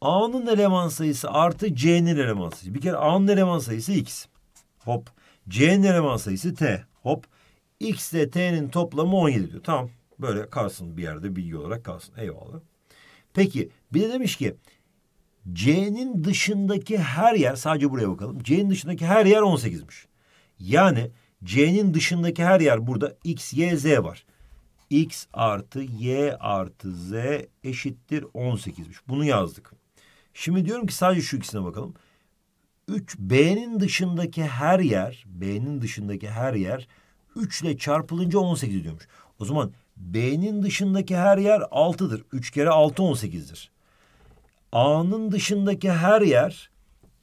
A'nın eleman sayısı artı C'nin eleman sayısı. Bir kere A'nın eleman sayısı X. Hop. C'nin eleman sayısı T. Hop. X ile T'nin toplamı 17 diyor. Tamam. Böyle kalsın bir yerde bilgi olarak kalsın. Eyvallah. Peki bir de demiş ki C'nin dışındaki her yer sadece buraya bakalım. C'nin dışındaki her yer 18'miş. Yani C'nin dışındaki her yer burada X, Y, Z var. X artı Y artı Z eşittir 18'miş. Bunu yazdık. Şimdi diyorum ki sadece şu ikisine bakalım. 3 B'nin dışındaki her yer B'nin dışındaki her yer 3 ile çarpılınca 18 diyormuş. O zaman B'nin dışındaki her yer 6'dır. 3 kere 6 18'dir. A'nın dışındaki her yer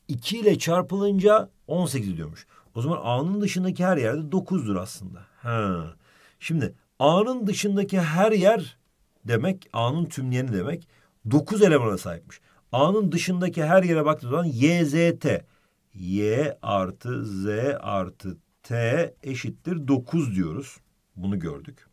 2 ile çarpılınca 18 diyormuş. O zaman A'nın dışındaki her yerde 9'dur aslında. Ha. Şimdi A'nın dışındaki her yer demek A'nın tüm yeri demek 9 elemana sahipmiş. A'nın dışındaki her yere baktığımız zaman yzt Y artı Z artı T eşittir 9 diyoruz. Bunu gördük.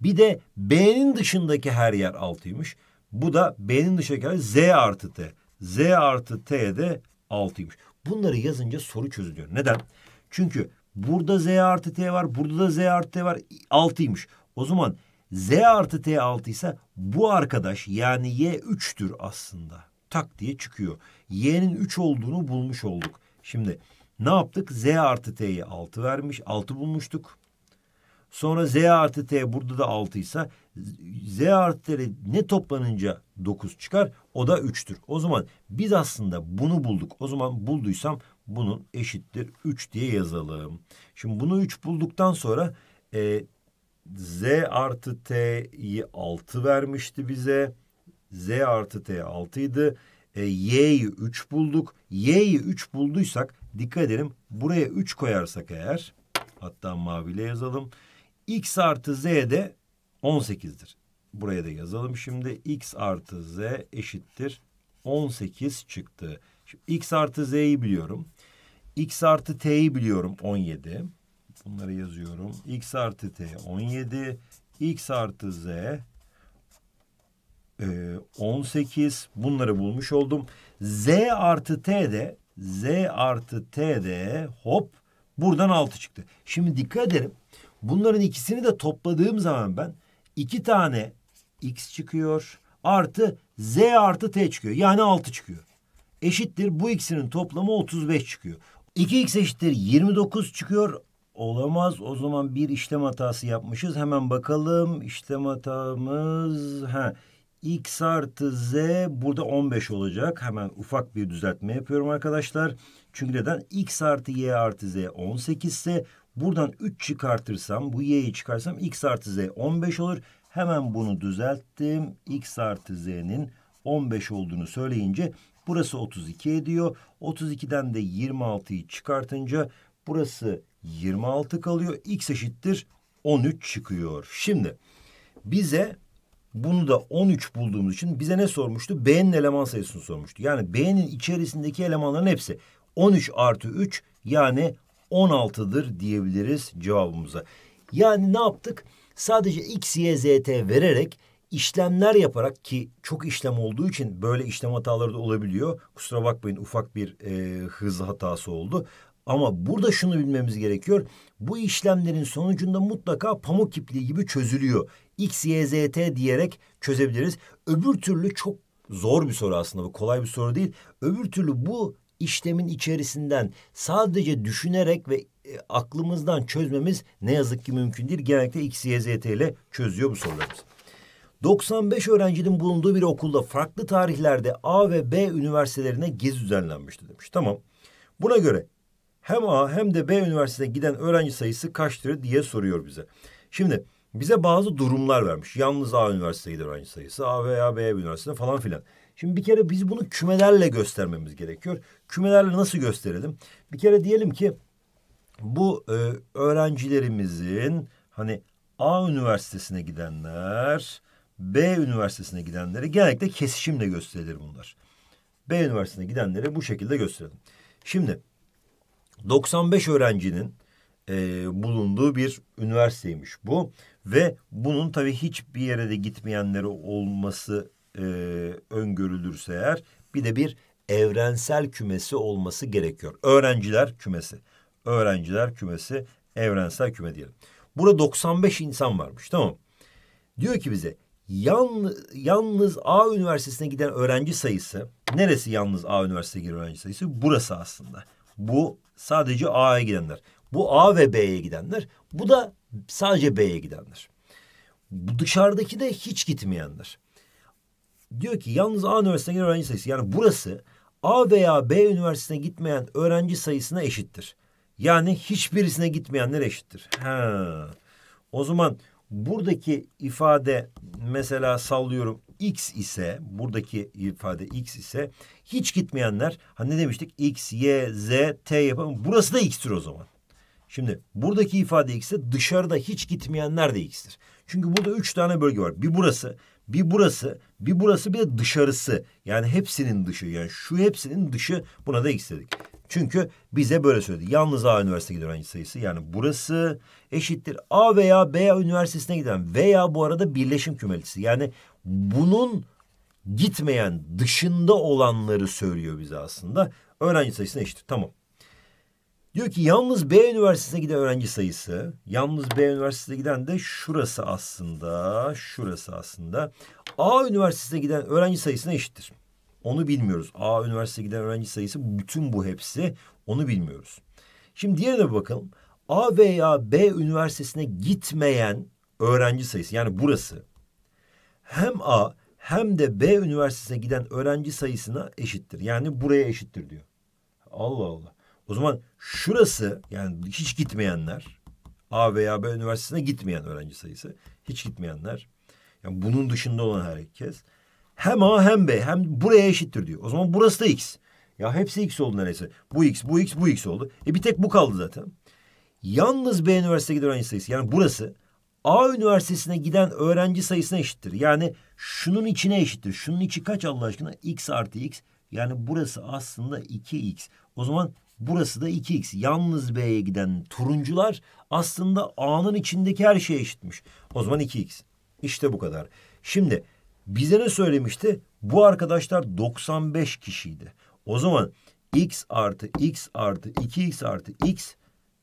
Bir de B'nin dışındaki her yer 6'ymış. Bu da B'nin dışa kadar Z artı T. Z artı T de 6'ymış. Bunları yazınca soru çözülüyor. Neden? Çünkü burada Z artı T var. Burada da Z artı T var. 6'ymış. O zaman Z artı T 6 ise bu arkadaş yani Y 3'tür aslında. Tak diye çıkıyor. Y'nin 3 olduğunu bulmuş olduk. Şimdi ne yaptık? Z artı T'ye 6 vermiş. 6 bulmuştuk. Sonra z artı t burada da 6 ise z artı t ne toplanınca 9 çıkar o da 3'tür. O zaman biz aslında bunu bulduk. O zaman bulduysam bunun eşittir 3 diye yazalım. Şimdi bunu 3 bulduktan sonra e, z artı t'yi 6 vermişti bize. z artı t 6 idi. E, y'yi 3 bulduk. y'yi 3 bulduysak dikkat edelim buraya 3 koyarsak eğer hatta maviyle yazalım x artı z de 18'dir. Buraya da yazalım şimdi. x artı z eşittir 18 çıktı. Şimdi x artı z'yi biliyorum. x artı t'yi biliyorum 17. Bunları yazıyorum. x artı t 17. x artı z 18. E, Bunları bulmuş oldum. z artı t de z artı t de hop buradan 6 çıktı. Şimdi dikkat edelim. Bunların ikisini de topladığım zaman ben iki tane x çıkıyor artı z artı t çıkıyor. Yani 6 çıkıyor. Eşittir bu ikisinin toplamı 35 çıkıyor. 2x eşittir 29 çıkıyor. Olamaz o zaman bir işlem hatası yapmışız. Hemen bakalım işlem hatamız... Ha x artı z burada 15 olacak. Hemen ufak bir düzeltme yapıyorum arkadaşlar. Çünkü neden? x artı y artı z 18 ise Buradan 3 çıkartırsam bu y'yi çıkarsam x artı z 15 olur. Hemen bunu düzelttim. x artı z'nin 15 olduğunu söyleyince burası 32 ediyor. 32'den de 26'yı çıkartınca burası 26 kalıyor. x eşittir 13 çıkıyor. Şimdi bize bunu da 13 bulduğumuz için bize ne sormuştu? B'nin eleman sayısını sormuştu. Yani B'nin içerisindeki elemanların hepsi 13 artı 3 yani 16'dır diyebiliriz cevabımıza. Yani ne yaptık? Sadece x, y, z, t vererek işlemler yaparak ki çok işlem olduğu için böyle işlem hataları da olabiliyor. Kusura bakmayın ufak bir e, hız hatası oldu. Ama burada şunu bilmemiz gerekiyor. Bu işlemlerin sonucunda mutlaka pamuk ipliği gibi çözülüyor. X, Y, Z, T diyerek çözebiliriz. Öbür türlü çok zor bir soru aslında bu kolay bir soru değil. Öbür türlü bu işlemin içerisinden sadece düşünerek ve e, aklımızdan çözmemiz ne yazık ki mümkün değil. Genellikle X, Y, Z, T ile çözüyor bu sorularımız. 95 öğrencinin bulunduğu bir okulda farklı tarihlerde A ve B üniversitelerine gezi düzenlenmişti demiş. Tamam. Buna göre hem A hem de B üniversitesine giden öğrenci sayısı kaçtır diye soruyor bize. Şimdi bize bazı durumlar vermiş. Yalnız A üniversiteye giden öğrenci sayısı, A veya B üniversitesine falan filan. Şimdi bir kere biz bunu kümelerle göstermemiz gerekiyor. Kümelerle nasıl gösterelim? Bir kere diyelim ki bu e, öğrencilerimizin hani A üniversitesine gidenler, B üniversitesine gidenleri genellikle kesişimle gösterilir bunlar. B üniversitesine gidenleri bu şekilde gösterelim. Şimdi 95 öğrencinin e, bulunduğu bir üniversiteymiş bu ve bunun tabii hiçbir yere de gitmeyenleri olması e, öngörülürse eğer bir de bir evrensel kümesi olması gerekiyor. Öğrenciler kümesi. Öğrenciler kümesi evrensel küme diyelim. Burada 95 insan varmış tamam. Diyor ki bize yan, yalnız A üniversitesine giden öğrenci sayısı neresi yalnız A üniversitesine giden öğrenci sayısı? Burası aslında. Bu sadece A'ya gidenler. Bu A ve B'ye gidenler. Bu da sadece B'ye gidenler. Bu dışarıdaki de hiç gitmeyenler. Diyor ki yalnız A üniversitesine giden öğrenci sayısı yani burası A veya B üniversitesine gitmeyen öğrenci sayısına eşittir. Yani hiçbirisine gitmeyenler eşittir. Ha. O zaman buradaki ifade mesela sallıyorum x ise buradaki ifade x ise hiç gitmeyenler hani ne demiştik x, y, z, t yapalım. Burası da x'tir o zaman. Şimdi buradaki ifade X ise dışarıda hiç gitmeyenler de x'tir. Çünkü burada üç tane bölge var. Bir burası, bir burası, bir burası bir de dışarısı. Yani hepsinin dışı. Yani şu hepsinin dışı buna da istedik Çünkü bize böyle söyledi. Yalnız A üniversiteye giden öğrenci sayısı yani burası eşittir. A veya B üniversitesine giden veya bu arada birleşim kümelisi. Yani bunun gitmeyen dışında olanları söylüyor bize aslında. Öğrenci sayısına eşittir. Tamam. Diyor ki yalnız B üniversitesine giden öğrenci sayısı. Yalnız B üniversitesine giden de şurası aslında. Şurası aslında. A üniversitesine giden öğrenci sayısına eşittir. Onu bilmiyoruz. A üniversitesine giden öğrenci sayısı bütün bu hepsi. Onu bilmiyoruz. Şimdi diğerine bakalım. A veya B üniversitesine gitmeyen öğrenci sayısı yani burası hem A hem de B üniversitesine giden öğrenci sayısına eşittir. Yani buraya eşittir diyor. Allah Allah. O zaman şurası yani hiç gitmeyenler A veya B üniversitesine gitmeyen öğrenci sayısı hiç gitmeyenler yani bunun dışında olan herkes hem A hem B hem buraya eşittir diyor. O zaman burası da X. Ya hepsi X oldu neredeyse. Bu X, bu X, bu X oldu. E bir tek bu kaldı zaten. Yalnız B üniversiteye giden öğrenci sayısı yani burası A üniversitesine giden öğrenci sayısına eşittir. Yani şunun içine eşittir. Şunun içi kaç Allah aşkına? X artı X. Yani burası aslında 2X. O zaman Burası da 2x. Yalnız B'ye giden turuncular aslında A'nın içindeki her şeye eşitmiş. O zaman 2x. İşte bu kadar. Şimdi bize ne söylemişti? Bu arkadaşlar 95 kişiydi. O zaman x artı x artı 2x artı x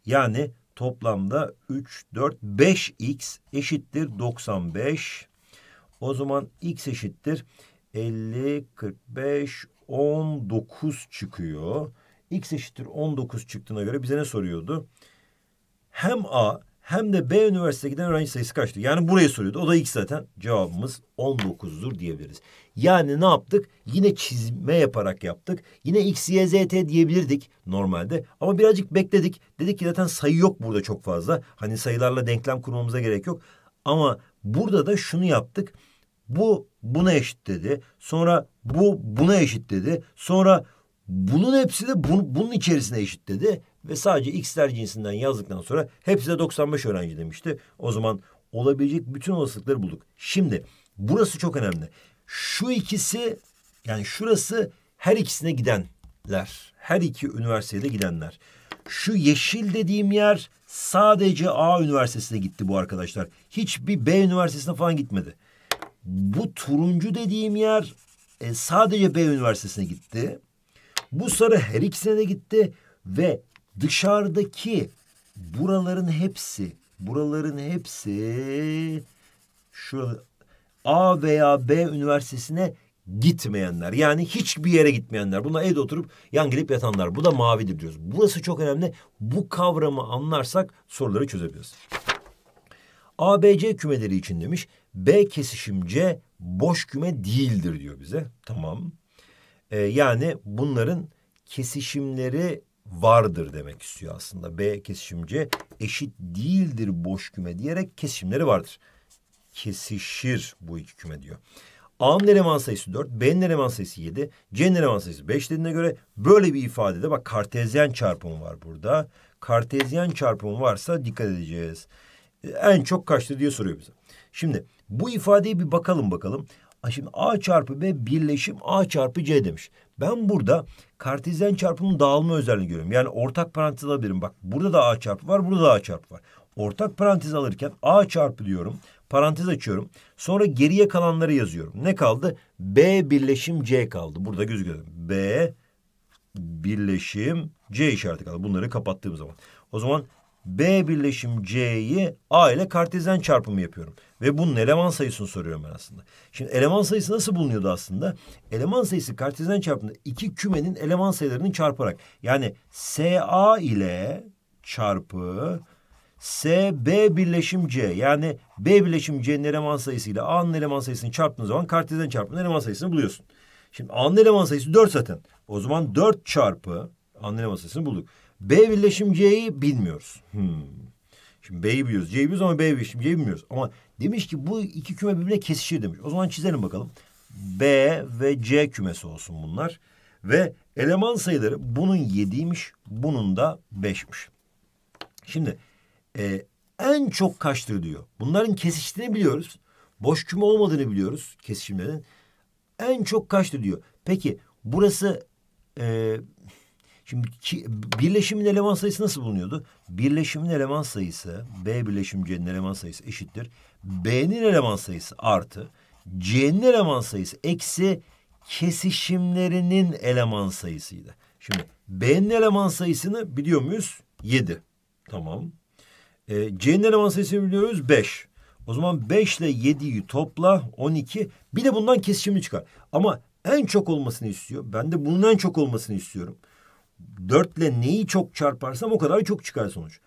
yani toplamda 3, 4, 5x eşittir 95. O zaman x eşittir 50, 45, 19 çıkıyor x eşittir 19 çıktığına göre bize ne soruyordu? Hem A hem de B üniversiteye giden öğrenci sayısı kaçtı? Yani burayı soruyordu. O da x zaten. Cevabımız 19'dur diyebiliriz. Yani ne yaptık? Yine çizme yaparak yaptık. Yine x, y, z, t diyebilirdik normalde. Ama birazcık bekledik. Dedik ki zaten sayı yok burada çok fazla. Hani sayılarla denklem kurmamıza gerek yok. Ama burada da şunu yaptık. Bu buna eşit dedi. Sonra bu buna eşit dedi. Sonra bunun hepsi de bu, bunun içerisine eşit dedi. Ve sadece x'ler cinsinden yazdıktan sonra hepsi de 95 öğrenci demişti. O zaman olabilecek bütün olasılıkları bulduk. Şimdi burası çok önemli. Şu ikisi yani şurası her ikisine gidenler. Her iki üniversiteye de gidenler. Şu yeşil dediğim yer sadece A üniversitesine gitti bu arkadaşlar. Hiçbir B üniversitesine falan gitmedi. Bu turuncu dediğim yer e, sadece B üniversitesine gitti. Bu sarı her ikisine de gitti ve dışarıdaki buraların hepsi, buraların hepsi şu A veya B üniversitesine gitmeyenler. Yani hiçbir yere gitmeyenler. Buna evde oturup yan gelip yatanlar. Bu da mavidir diyoruz. Burası çok önemli. Bu kavramı anlarsak soruları çözebiliriz. ABC kümeleri için demiş. B kesişim C boş küme değildir diyor bize. Tamam. E, yani bunların kesişimleri vardır demek istiyor aslında. B kesişimci eşit değildir boş küme diyerek kesişimleri vardır. Kesişir bu iki küme diyor. A'nın eleman sayısı 4, B'nin eleman sayısı 7, C'nin eleman sayısı 5 dediğine göre böyle bir ifadede bak kartezyen çarpımı var burada. Kartezyen çarpımı varsa dikkat edeceğiz. Ee, en çok kaçtır diye soruyor bize. Şimdi bu ifadeye bir bakalım bakalım. Şimdi A çarpı B birleşim A çarpı C demiş. Ben burada kartezyen çarpımın dağılma özelliğini görüyorum. Yani ortak parantez alabilirim. Bak burada da A çarpı var, burada da A çarpı var. Ortak parantez alırken A çarpı diyorum. Parantez açıyorum. Sonra geriye kalanları yazıyorum. Ne kaldı? B birleşim C kaldı. Burada gözüküyor. B birleşim C işareti kaldı. Bunları kapattığım zaman. O zaman B birleşim C'yi A ile kartezyen çarpımı yapıyorum. Ve bunun eleman sayısını soruyorum ben aslında. Şimdi eleman sayısı nasıl bulunuyordu aslında? Eleman sayısı kartezyen çarpımında iki kümenin eleman sayılarını çarparak. Yani SA ile çarpı SB birleşim C yani B birleşim C'nin eleman sayısı ile A'nın eleman sayısını çarptığın zaman kartezyen çarpımının eleman sayısını buluyorsun. Şimdi A'nın eleman sayısı dört zaten. O zaman dört çarpı A'nın eleman sayısını bulduk. B birleşim C'yi bilmiyoruz. Hmm. Şimdi B'yi biliyoruz, C'yi biliyoruz ama B birleşim C'yi bilmiyoruz. Ama demiş ki bu iki küme birbirine kesişir demiş. O zaman çizelim bakalım. B ve C kümesi olsun bunlar. Ve eleman sayıları bunun yediymiş, bunun da beşmiş. Şimdi e, en çok kaçtır diyor. Bunların kesiştiğini biliyoruz. Boş küme olmadığını biliyoruz kesişimlerin. En çok kaçtır diyor. Peki burası e, Şimdi ki, birleşimin eleman sayısı nasıl bulunuyordu? Birleşimin eleman sayısı B birleşim C'nin eleman sayısı eşittir. B'nin eleman sayısı artı C'nin eleman sayısı eksi kesişimlerinin eleman sayısıydı. Şimdi B'nin eleman sayısını biliyor muyuz? Yedi. Tamam. E, C'nin eleman sayısını biliyoruz beş. O zaman 5 ile 7'yi topla 12. Bir de bundan kesişimi çıkar. Ama en çok olmasını istiyor. Ben de bunun en çok olmasını istiyorum dörtle neyi çok çarparsam o kadar çok çıkar sonuç.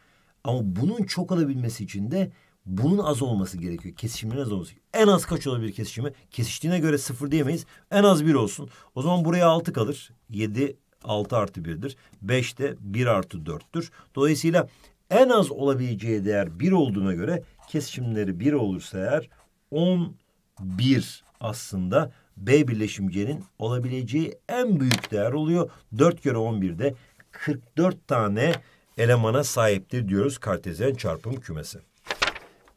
Ama bunun çok alabilmesi için de bunun az olması gerekiyor. Kesişimlerin az olması gerekiyor. En az kaç olabilir kesişimi? Kesiştiğine göre sıfır diyemeyiz. En az bir olsun. O zaman buraya altı kalır. Yedi altı artı birdir. Beş de bir artı dörttür. Dolayısıyla en az olabileceği değer bir olduğuna göre kesişimleri bir olursa eğer on bir aslında B birleşimcenin olabileceği en büyük değer oluyor. 4 kere 11'de 44 tane elemana sahiptir diyoruz kartezyen çarpım kümesi.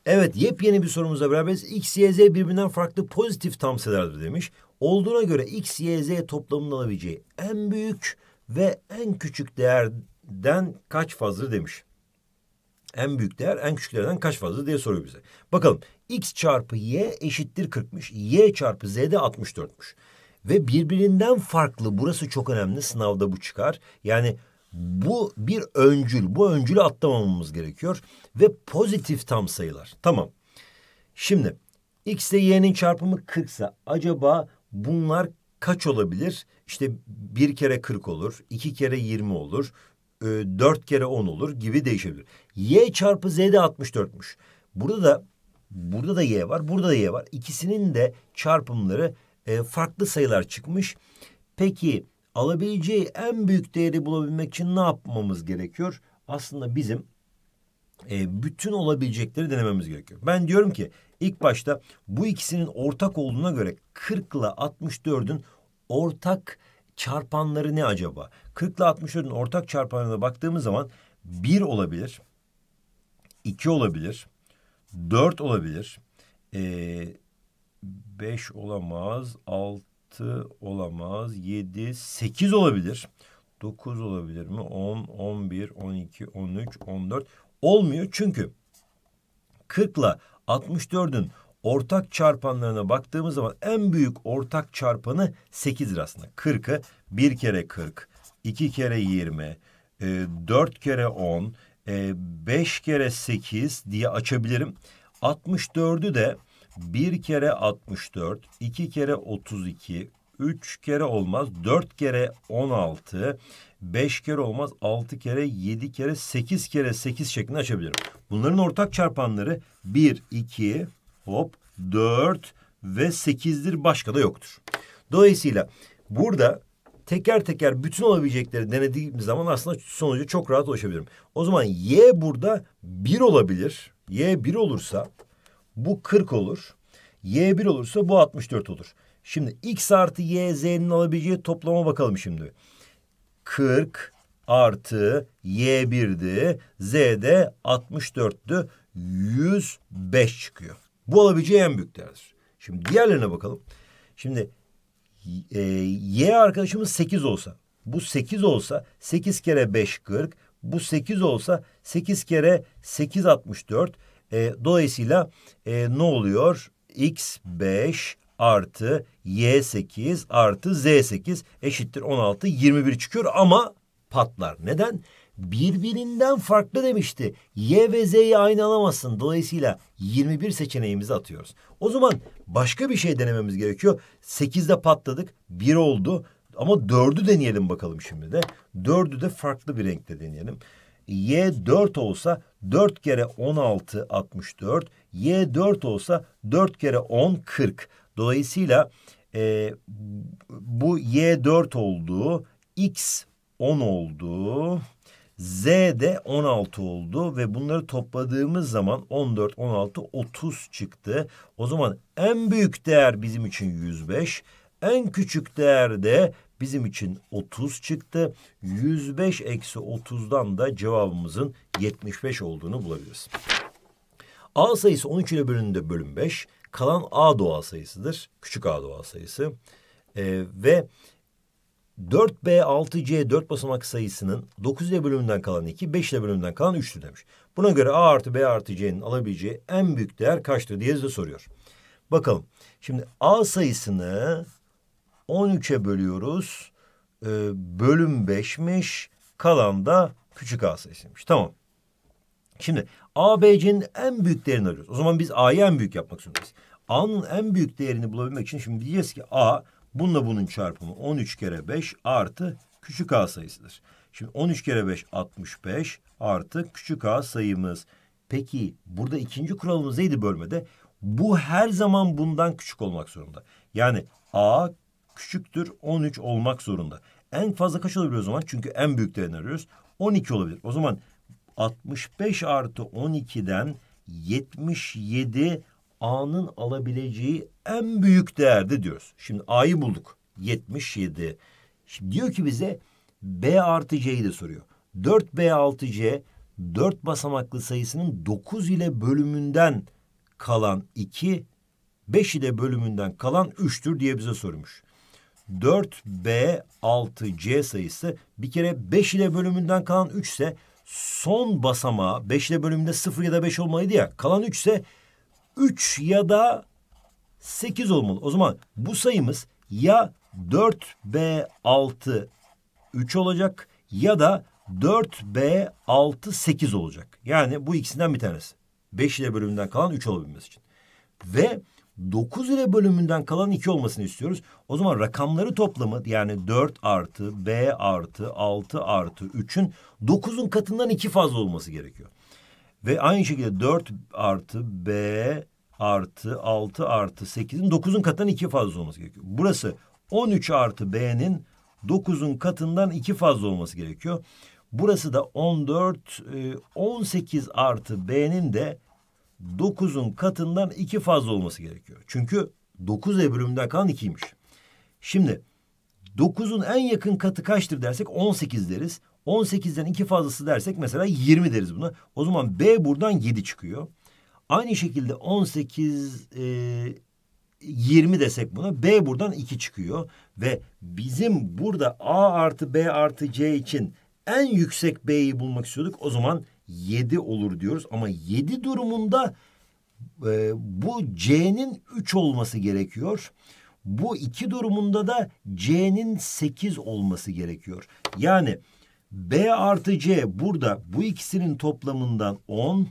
Evet yepyeni bir sorumuzla beraberiz. X, Y, Z birbirinden farklı pozitif tam sayılardır demiş. Olduğuna göre X, Y, Z toplamının alabileceği en büyük ve en küçük değerden kaç fazla demiş. En büyük değer en küçük değerden kaç fazla diye soruyor bize. Bakalım x çarpı y eşittir 40'mış. y çarpı z de 64'müş. Ve birbirinden farklı burası çok önemli sınavda bu çıkar. Yani bu bir öncül bu öncülü atlamamamız gerekiyor. Ve pozitif tam sayılar tamam. Şimdi x ile y'nin çarpımı 40 ise acaba bunlar kaç olabilir? İşte bir kere 40 olur, iki kere 20 olur, e, dört kere 10 olur gibi değişebilir. Y çarpı Z de 64'müş. Burada da Burada da y var, burada da y var. İkisinin de çarpımları e, farklı sayılar çıkmış. Peki alabileceği en büyük değeri bulabilmek için ne yapmamız gerekiyor? Aslında bizim e, bütün olabilecekleri denememiz gerekiyor. Ben diyorum ki ilk başta bu ikisinin ortak olduğuna göre 40 ile 64'ün ortak çarpanları ne acaba? 40 ile 64'ün ortak çarpanlarına baktığımız zaman 1 olabilir, 2 olabilir, Dört olabilir. Ee, beş olamaz. Altı olamaz. Yedi, sekiz olabilir. Dokuz olabilir mi? On, on bir, on iki, on üç, on dört. Olmuyor çünkü 40 ile 64'ün ortak çarpanlarına baktığımız zaman en büyük ortak çarpanı 8'dir aslında. 40'ı 1 kere 40, 2 kere 20, 4 e, kere 10, e, 5 kere 8 diye açabilirim. 64'ü de 1 kere 64, 2 kere 32, 3 kere olmaz, 4 kere 16, 5 kere olmaz, 6 kere, 7 kere, 8 kere 8 şeklinde açabilirim. Bunların ortak çarpanları 1, 2, hop 4 ve 8'dir başka da yoktur. Dolayısıyla burada teker teker bütün olabilecekleri denediğim zaman aslında sonuca çok rahat ulaşabilirim. O zaman Y burada bir olabilir. Y bir olursa bu 40 olur. Y bir olursa bu 64 olur. Şimdi X artı Y, Z'nin alabileceği toplama bakalım şimdi. 40 artı Y1'di. Z de 64'tü. 105 çıkıyor. Bu alabileceği en büyük değerdir. Şimdi diğerlerine bakalım. Şimdi ee, y arkadaşımız 8 olsa. Bu 8 olsa 8 kere 5 40. Bu 8 olsa 8 kere 8 64. E, dolayısıyla e, ne oluyor? X 5 artı Y 8 artı Z 8 eşittir 16 21 çıkıyor ama patlar. Neden? birbirinden farklı demişti. Y ve Z'yi aynı alamazsın. Dolayısıyla 21 seçeneğimizi atıyoruz. O zaman başka bir şey denememiz gerekiyor. 8'de patladık. 1 oldu. Ama 4'ü deneyelim bakalım şimdi de. 4'ü de farklı bir renkte deneyelim. Y 4 olsa 4 kere 16 64. Y 4 olsa 4 kere 10 40. Dolayısıyla e, bu Y 4 olduğu X 10 olduğu Z de 16 oldu ve bunları topladığımız zaman 14, 16, 30 çıktı. O zaman en büyük değer bizim için 105. En küçük değer de bizim için 30 çıktı. 105 eksi 30'dan da cevabımızın 75 olduğunu bulabiliriz. A sayısı 13 ile bölündüğünde bölüm 5. Kalan A doğal sayısıdır. Küçük A doğal sayısı. Ee, ve 4B6C 4 basamak sayısının 9 ile bölümünden kalan 2, 5 ile bölümünden kalan 3'tür demiş. Buna göre A artı B artı C'nin alabileceği en büyük değer kaçtır diye de soruyor. Bakalım. Şimdi A sayısını 13'e bölüyoruz. Ee, bölüm 5'miş. Kalan da küçük A sayısıymış. Tamam. Şimdi A, B, C'nin en büyük değerini arıyoruz. O zaman biz A'yı en büyük yapmak zorundayız. A'nın en büyük değerini bulabilmek için şimdi diyeceğiz ki A Bununla bunun çarpımı 13 kere 5 artı küçük a sayısıdır. Şimdi 13 kere 5 65 artı küçük a sayımız. Peki burada ikinci kuralımız neydi bölmede? Bu her zaman bundan küçük olmak zorunda. Yani a küçüktür 13 olmak zorunda. En fazla kaç olabilir o zaman? Çünkü en büyük büyüklerini arıyoruz. 12 olabilir. O zaman 65 artı 12'den 77 A'nın alabileceği en büyük değerdi diyoruz. Şimdi A'yı bulduk. 77. Şimdi diyor ki bize B artı C'yi de soruyor. 4B 6C 4 basamaklı sayısının 9 ile bölümünden kalan 2, 5 ile bölümünden kalan 3'tür diye bize sormuş. 4B 6C sayısı bir kere 5 ile bölümünden kalan 3 ise son basamağı 5 ile bölümünde 0 ya da 5 olmalıydı ya kalan 3 ise 3 ya da 8 olmalı. O zaman bu sayımız ya 4B6 3 olacak ya da 4B6 8 olacak. Yani bu ikisinden bir tanesi. 5 ile bölümünden kalan 3 olabilmesi için. Ve 9 ile bölümünden kalan 2 olmasını istiyoruz. O zaman rakamları toplamı yani 4 artı B artı 6 artı 3'ün 9'un katından 2 fazla olması gerekiyor. Ve aynı şekilde 4 artı B artı 6 artı 8'in 9'un katından 2 fazla olması gerekiyor. Burası 13 artı B'nin 9'un katından 2 fazla olması gerekiyor. Burası da 14, 18 e, artı B'nin de 9'un katından 2 fazla olması gerekiyor. Çünkü 9 E bölümünden kalan 2'ymiş. Şimdi 9'un en yakın katı kaçtır dersek 18 deriz. 18'den iki fazlası dersek mesela 20 deriz buna. O zaman B buradan 7 çıkıyor. Aynı şekilde 18 e, 20 desek buna B buradan 2 çıkıyor. Ve bizim burada A artı B artı C için en yüksek B'yi bulmak istiyorduk. O zaman 7 olur diyoruz. Ama 7 durumunda e, bu C'nin 3 olması gerekiyor. Bu 2 durumunda da C'nin 8 olması gerekiyor. Yani B artı C burada bu ikisinin toplamından 10.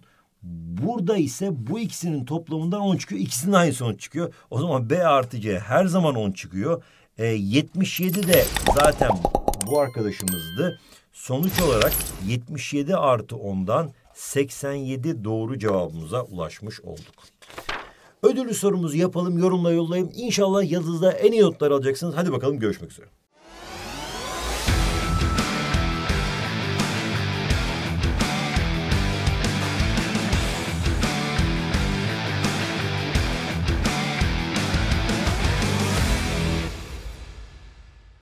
Burada ise bu ikisinin toplamından 10 çıkıyor. İkisinin aynı sonuç çıkıyor. O zaman B artı C her zaman 10 çıkıyor. E, 77 de zaten bu arkadaşımızdı. Sonuç olarak 77 artı 10'dan 87 doğru cevabımıza ulaşmış olduk. Ödüllü sorumuzu yapalım, yorumla yollayın. İnşallah yazınızda en iyi notlar alacaksınız. Hadi bakalım görüşmek üzere.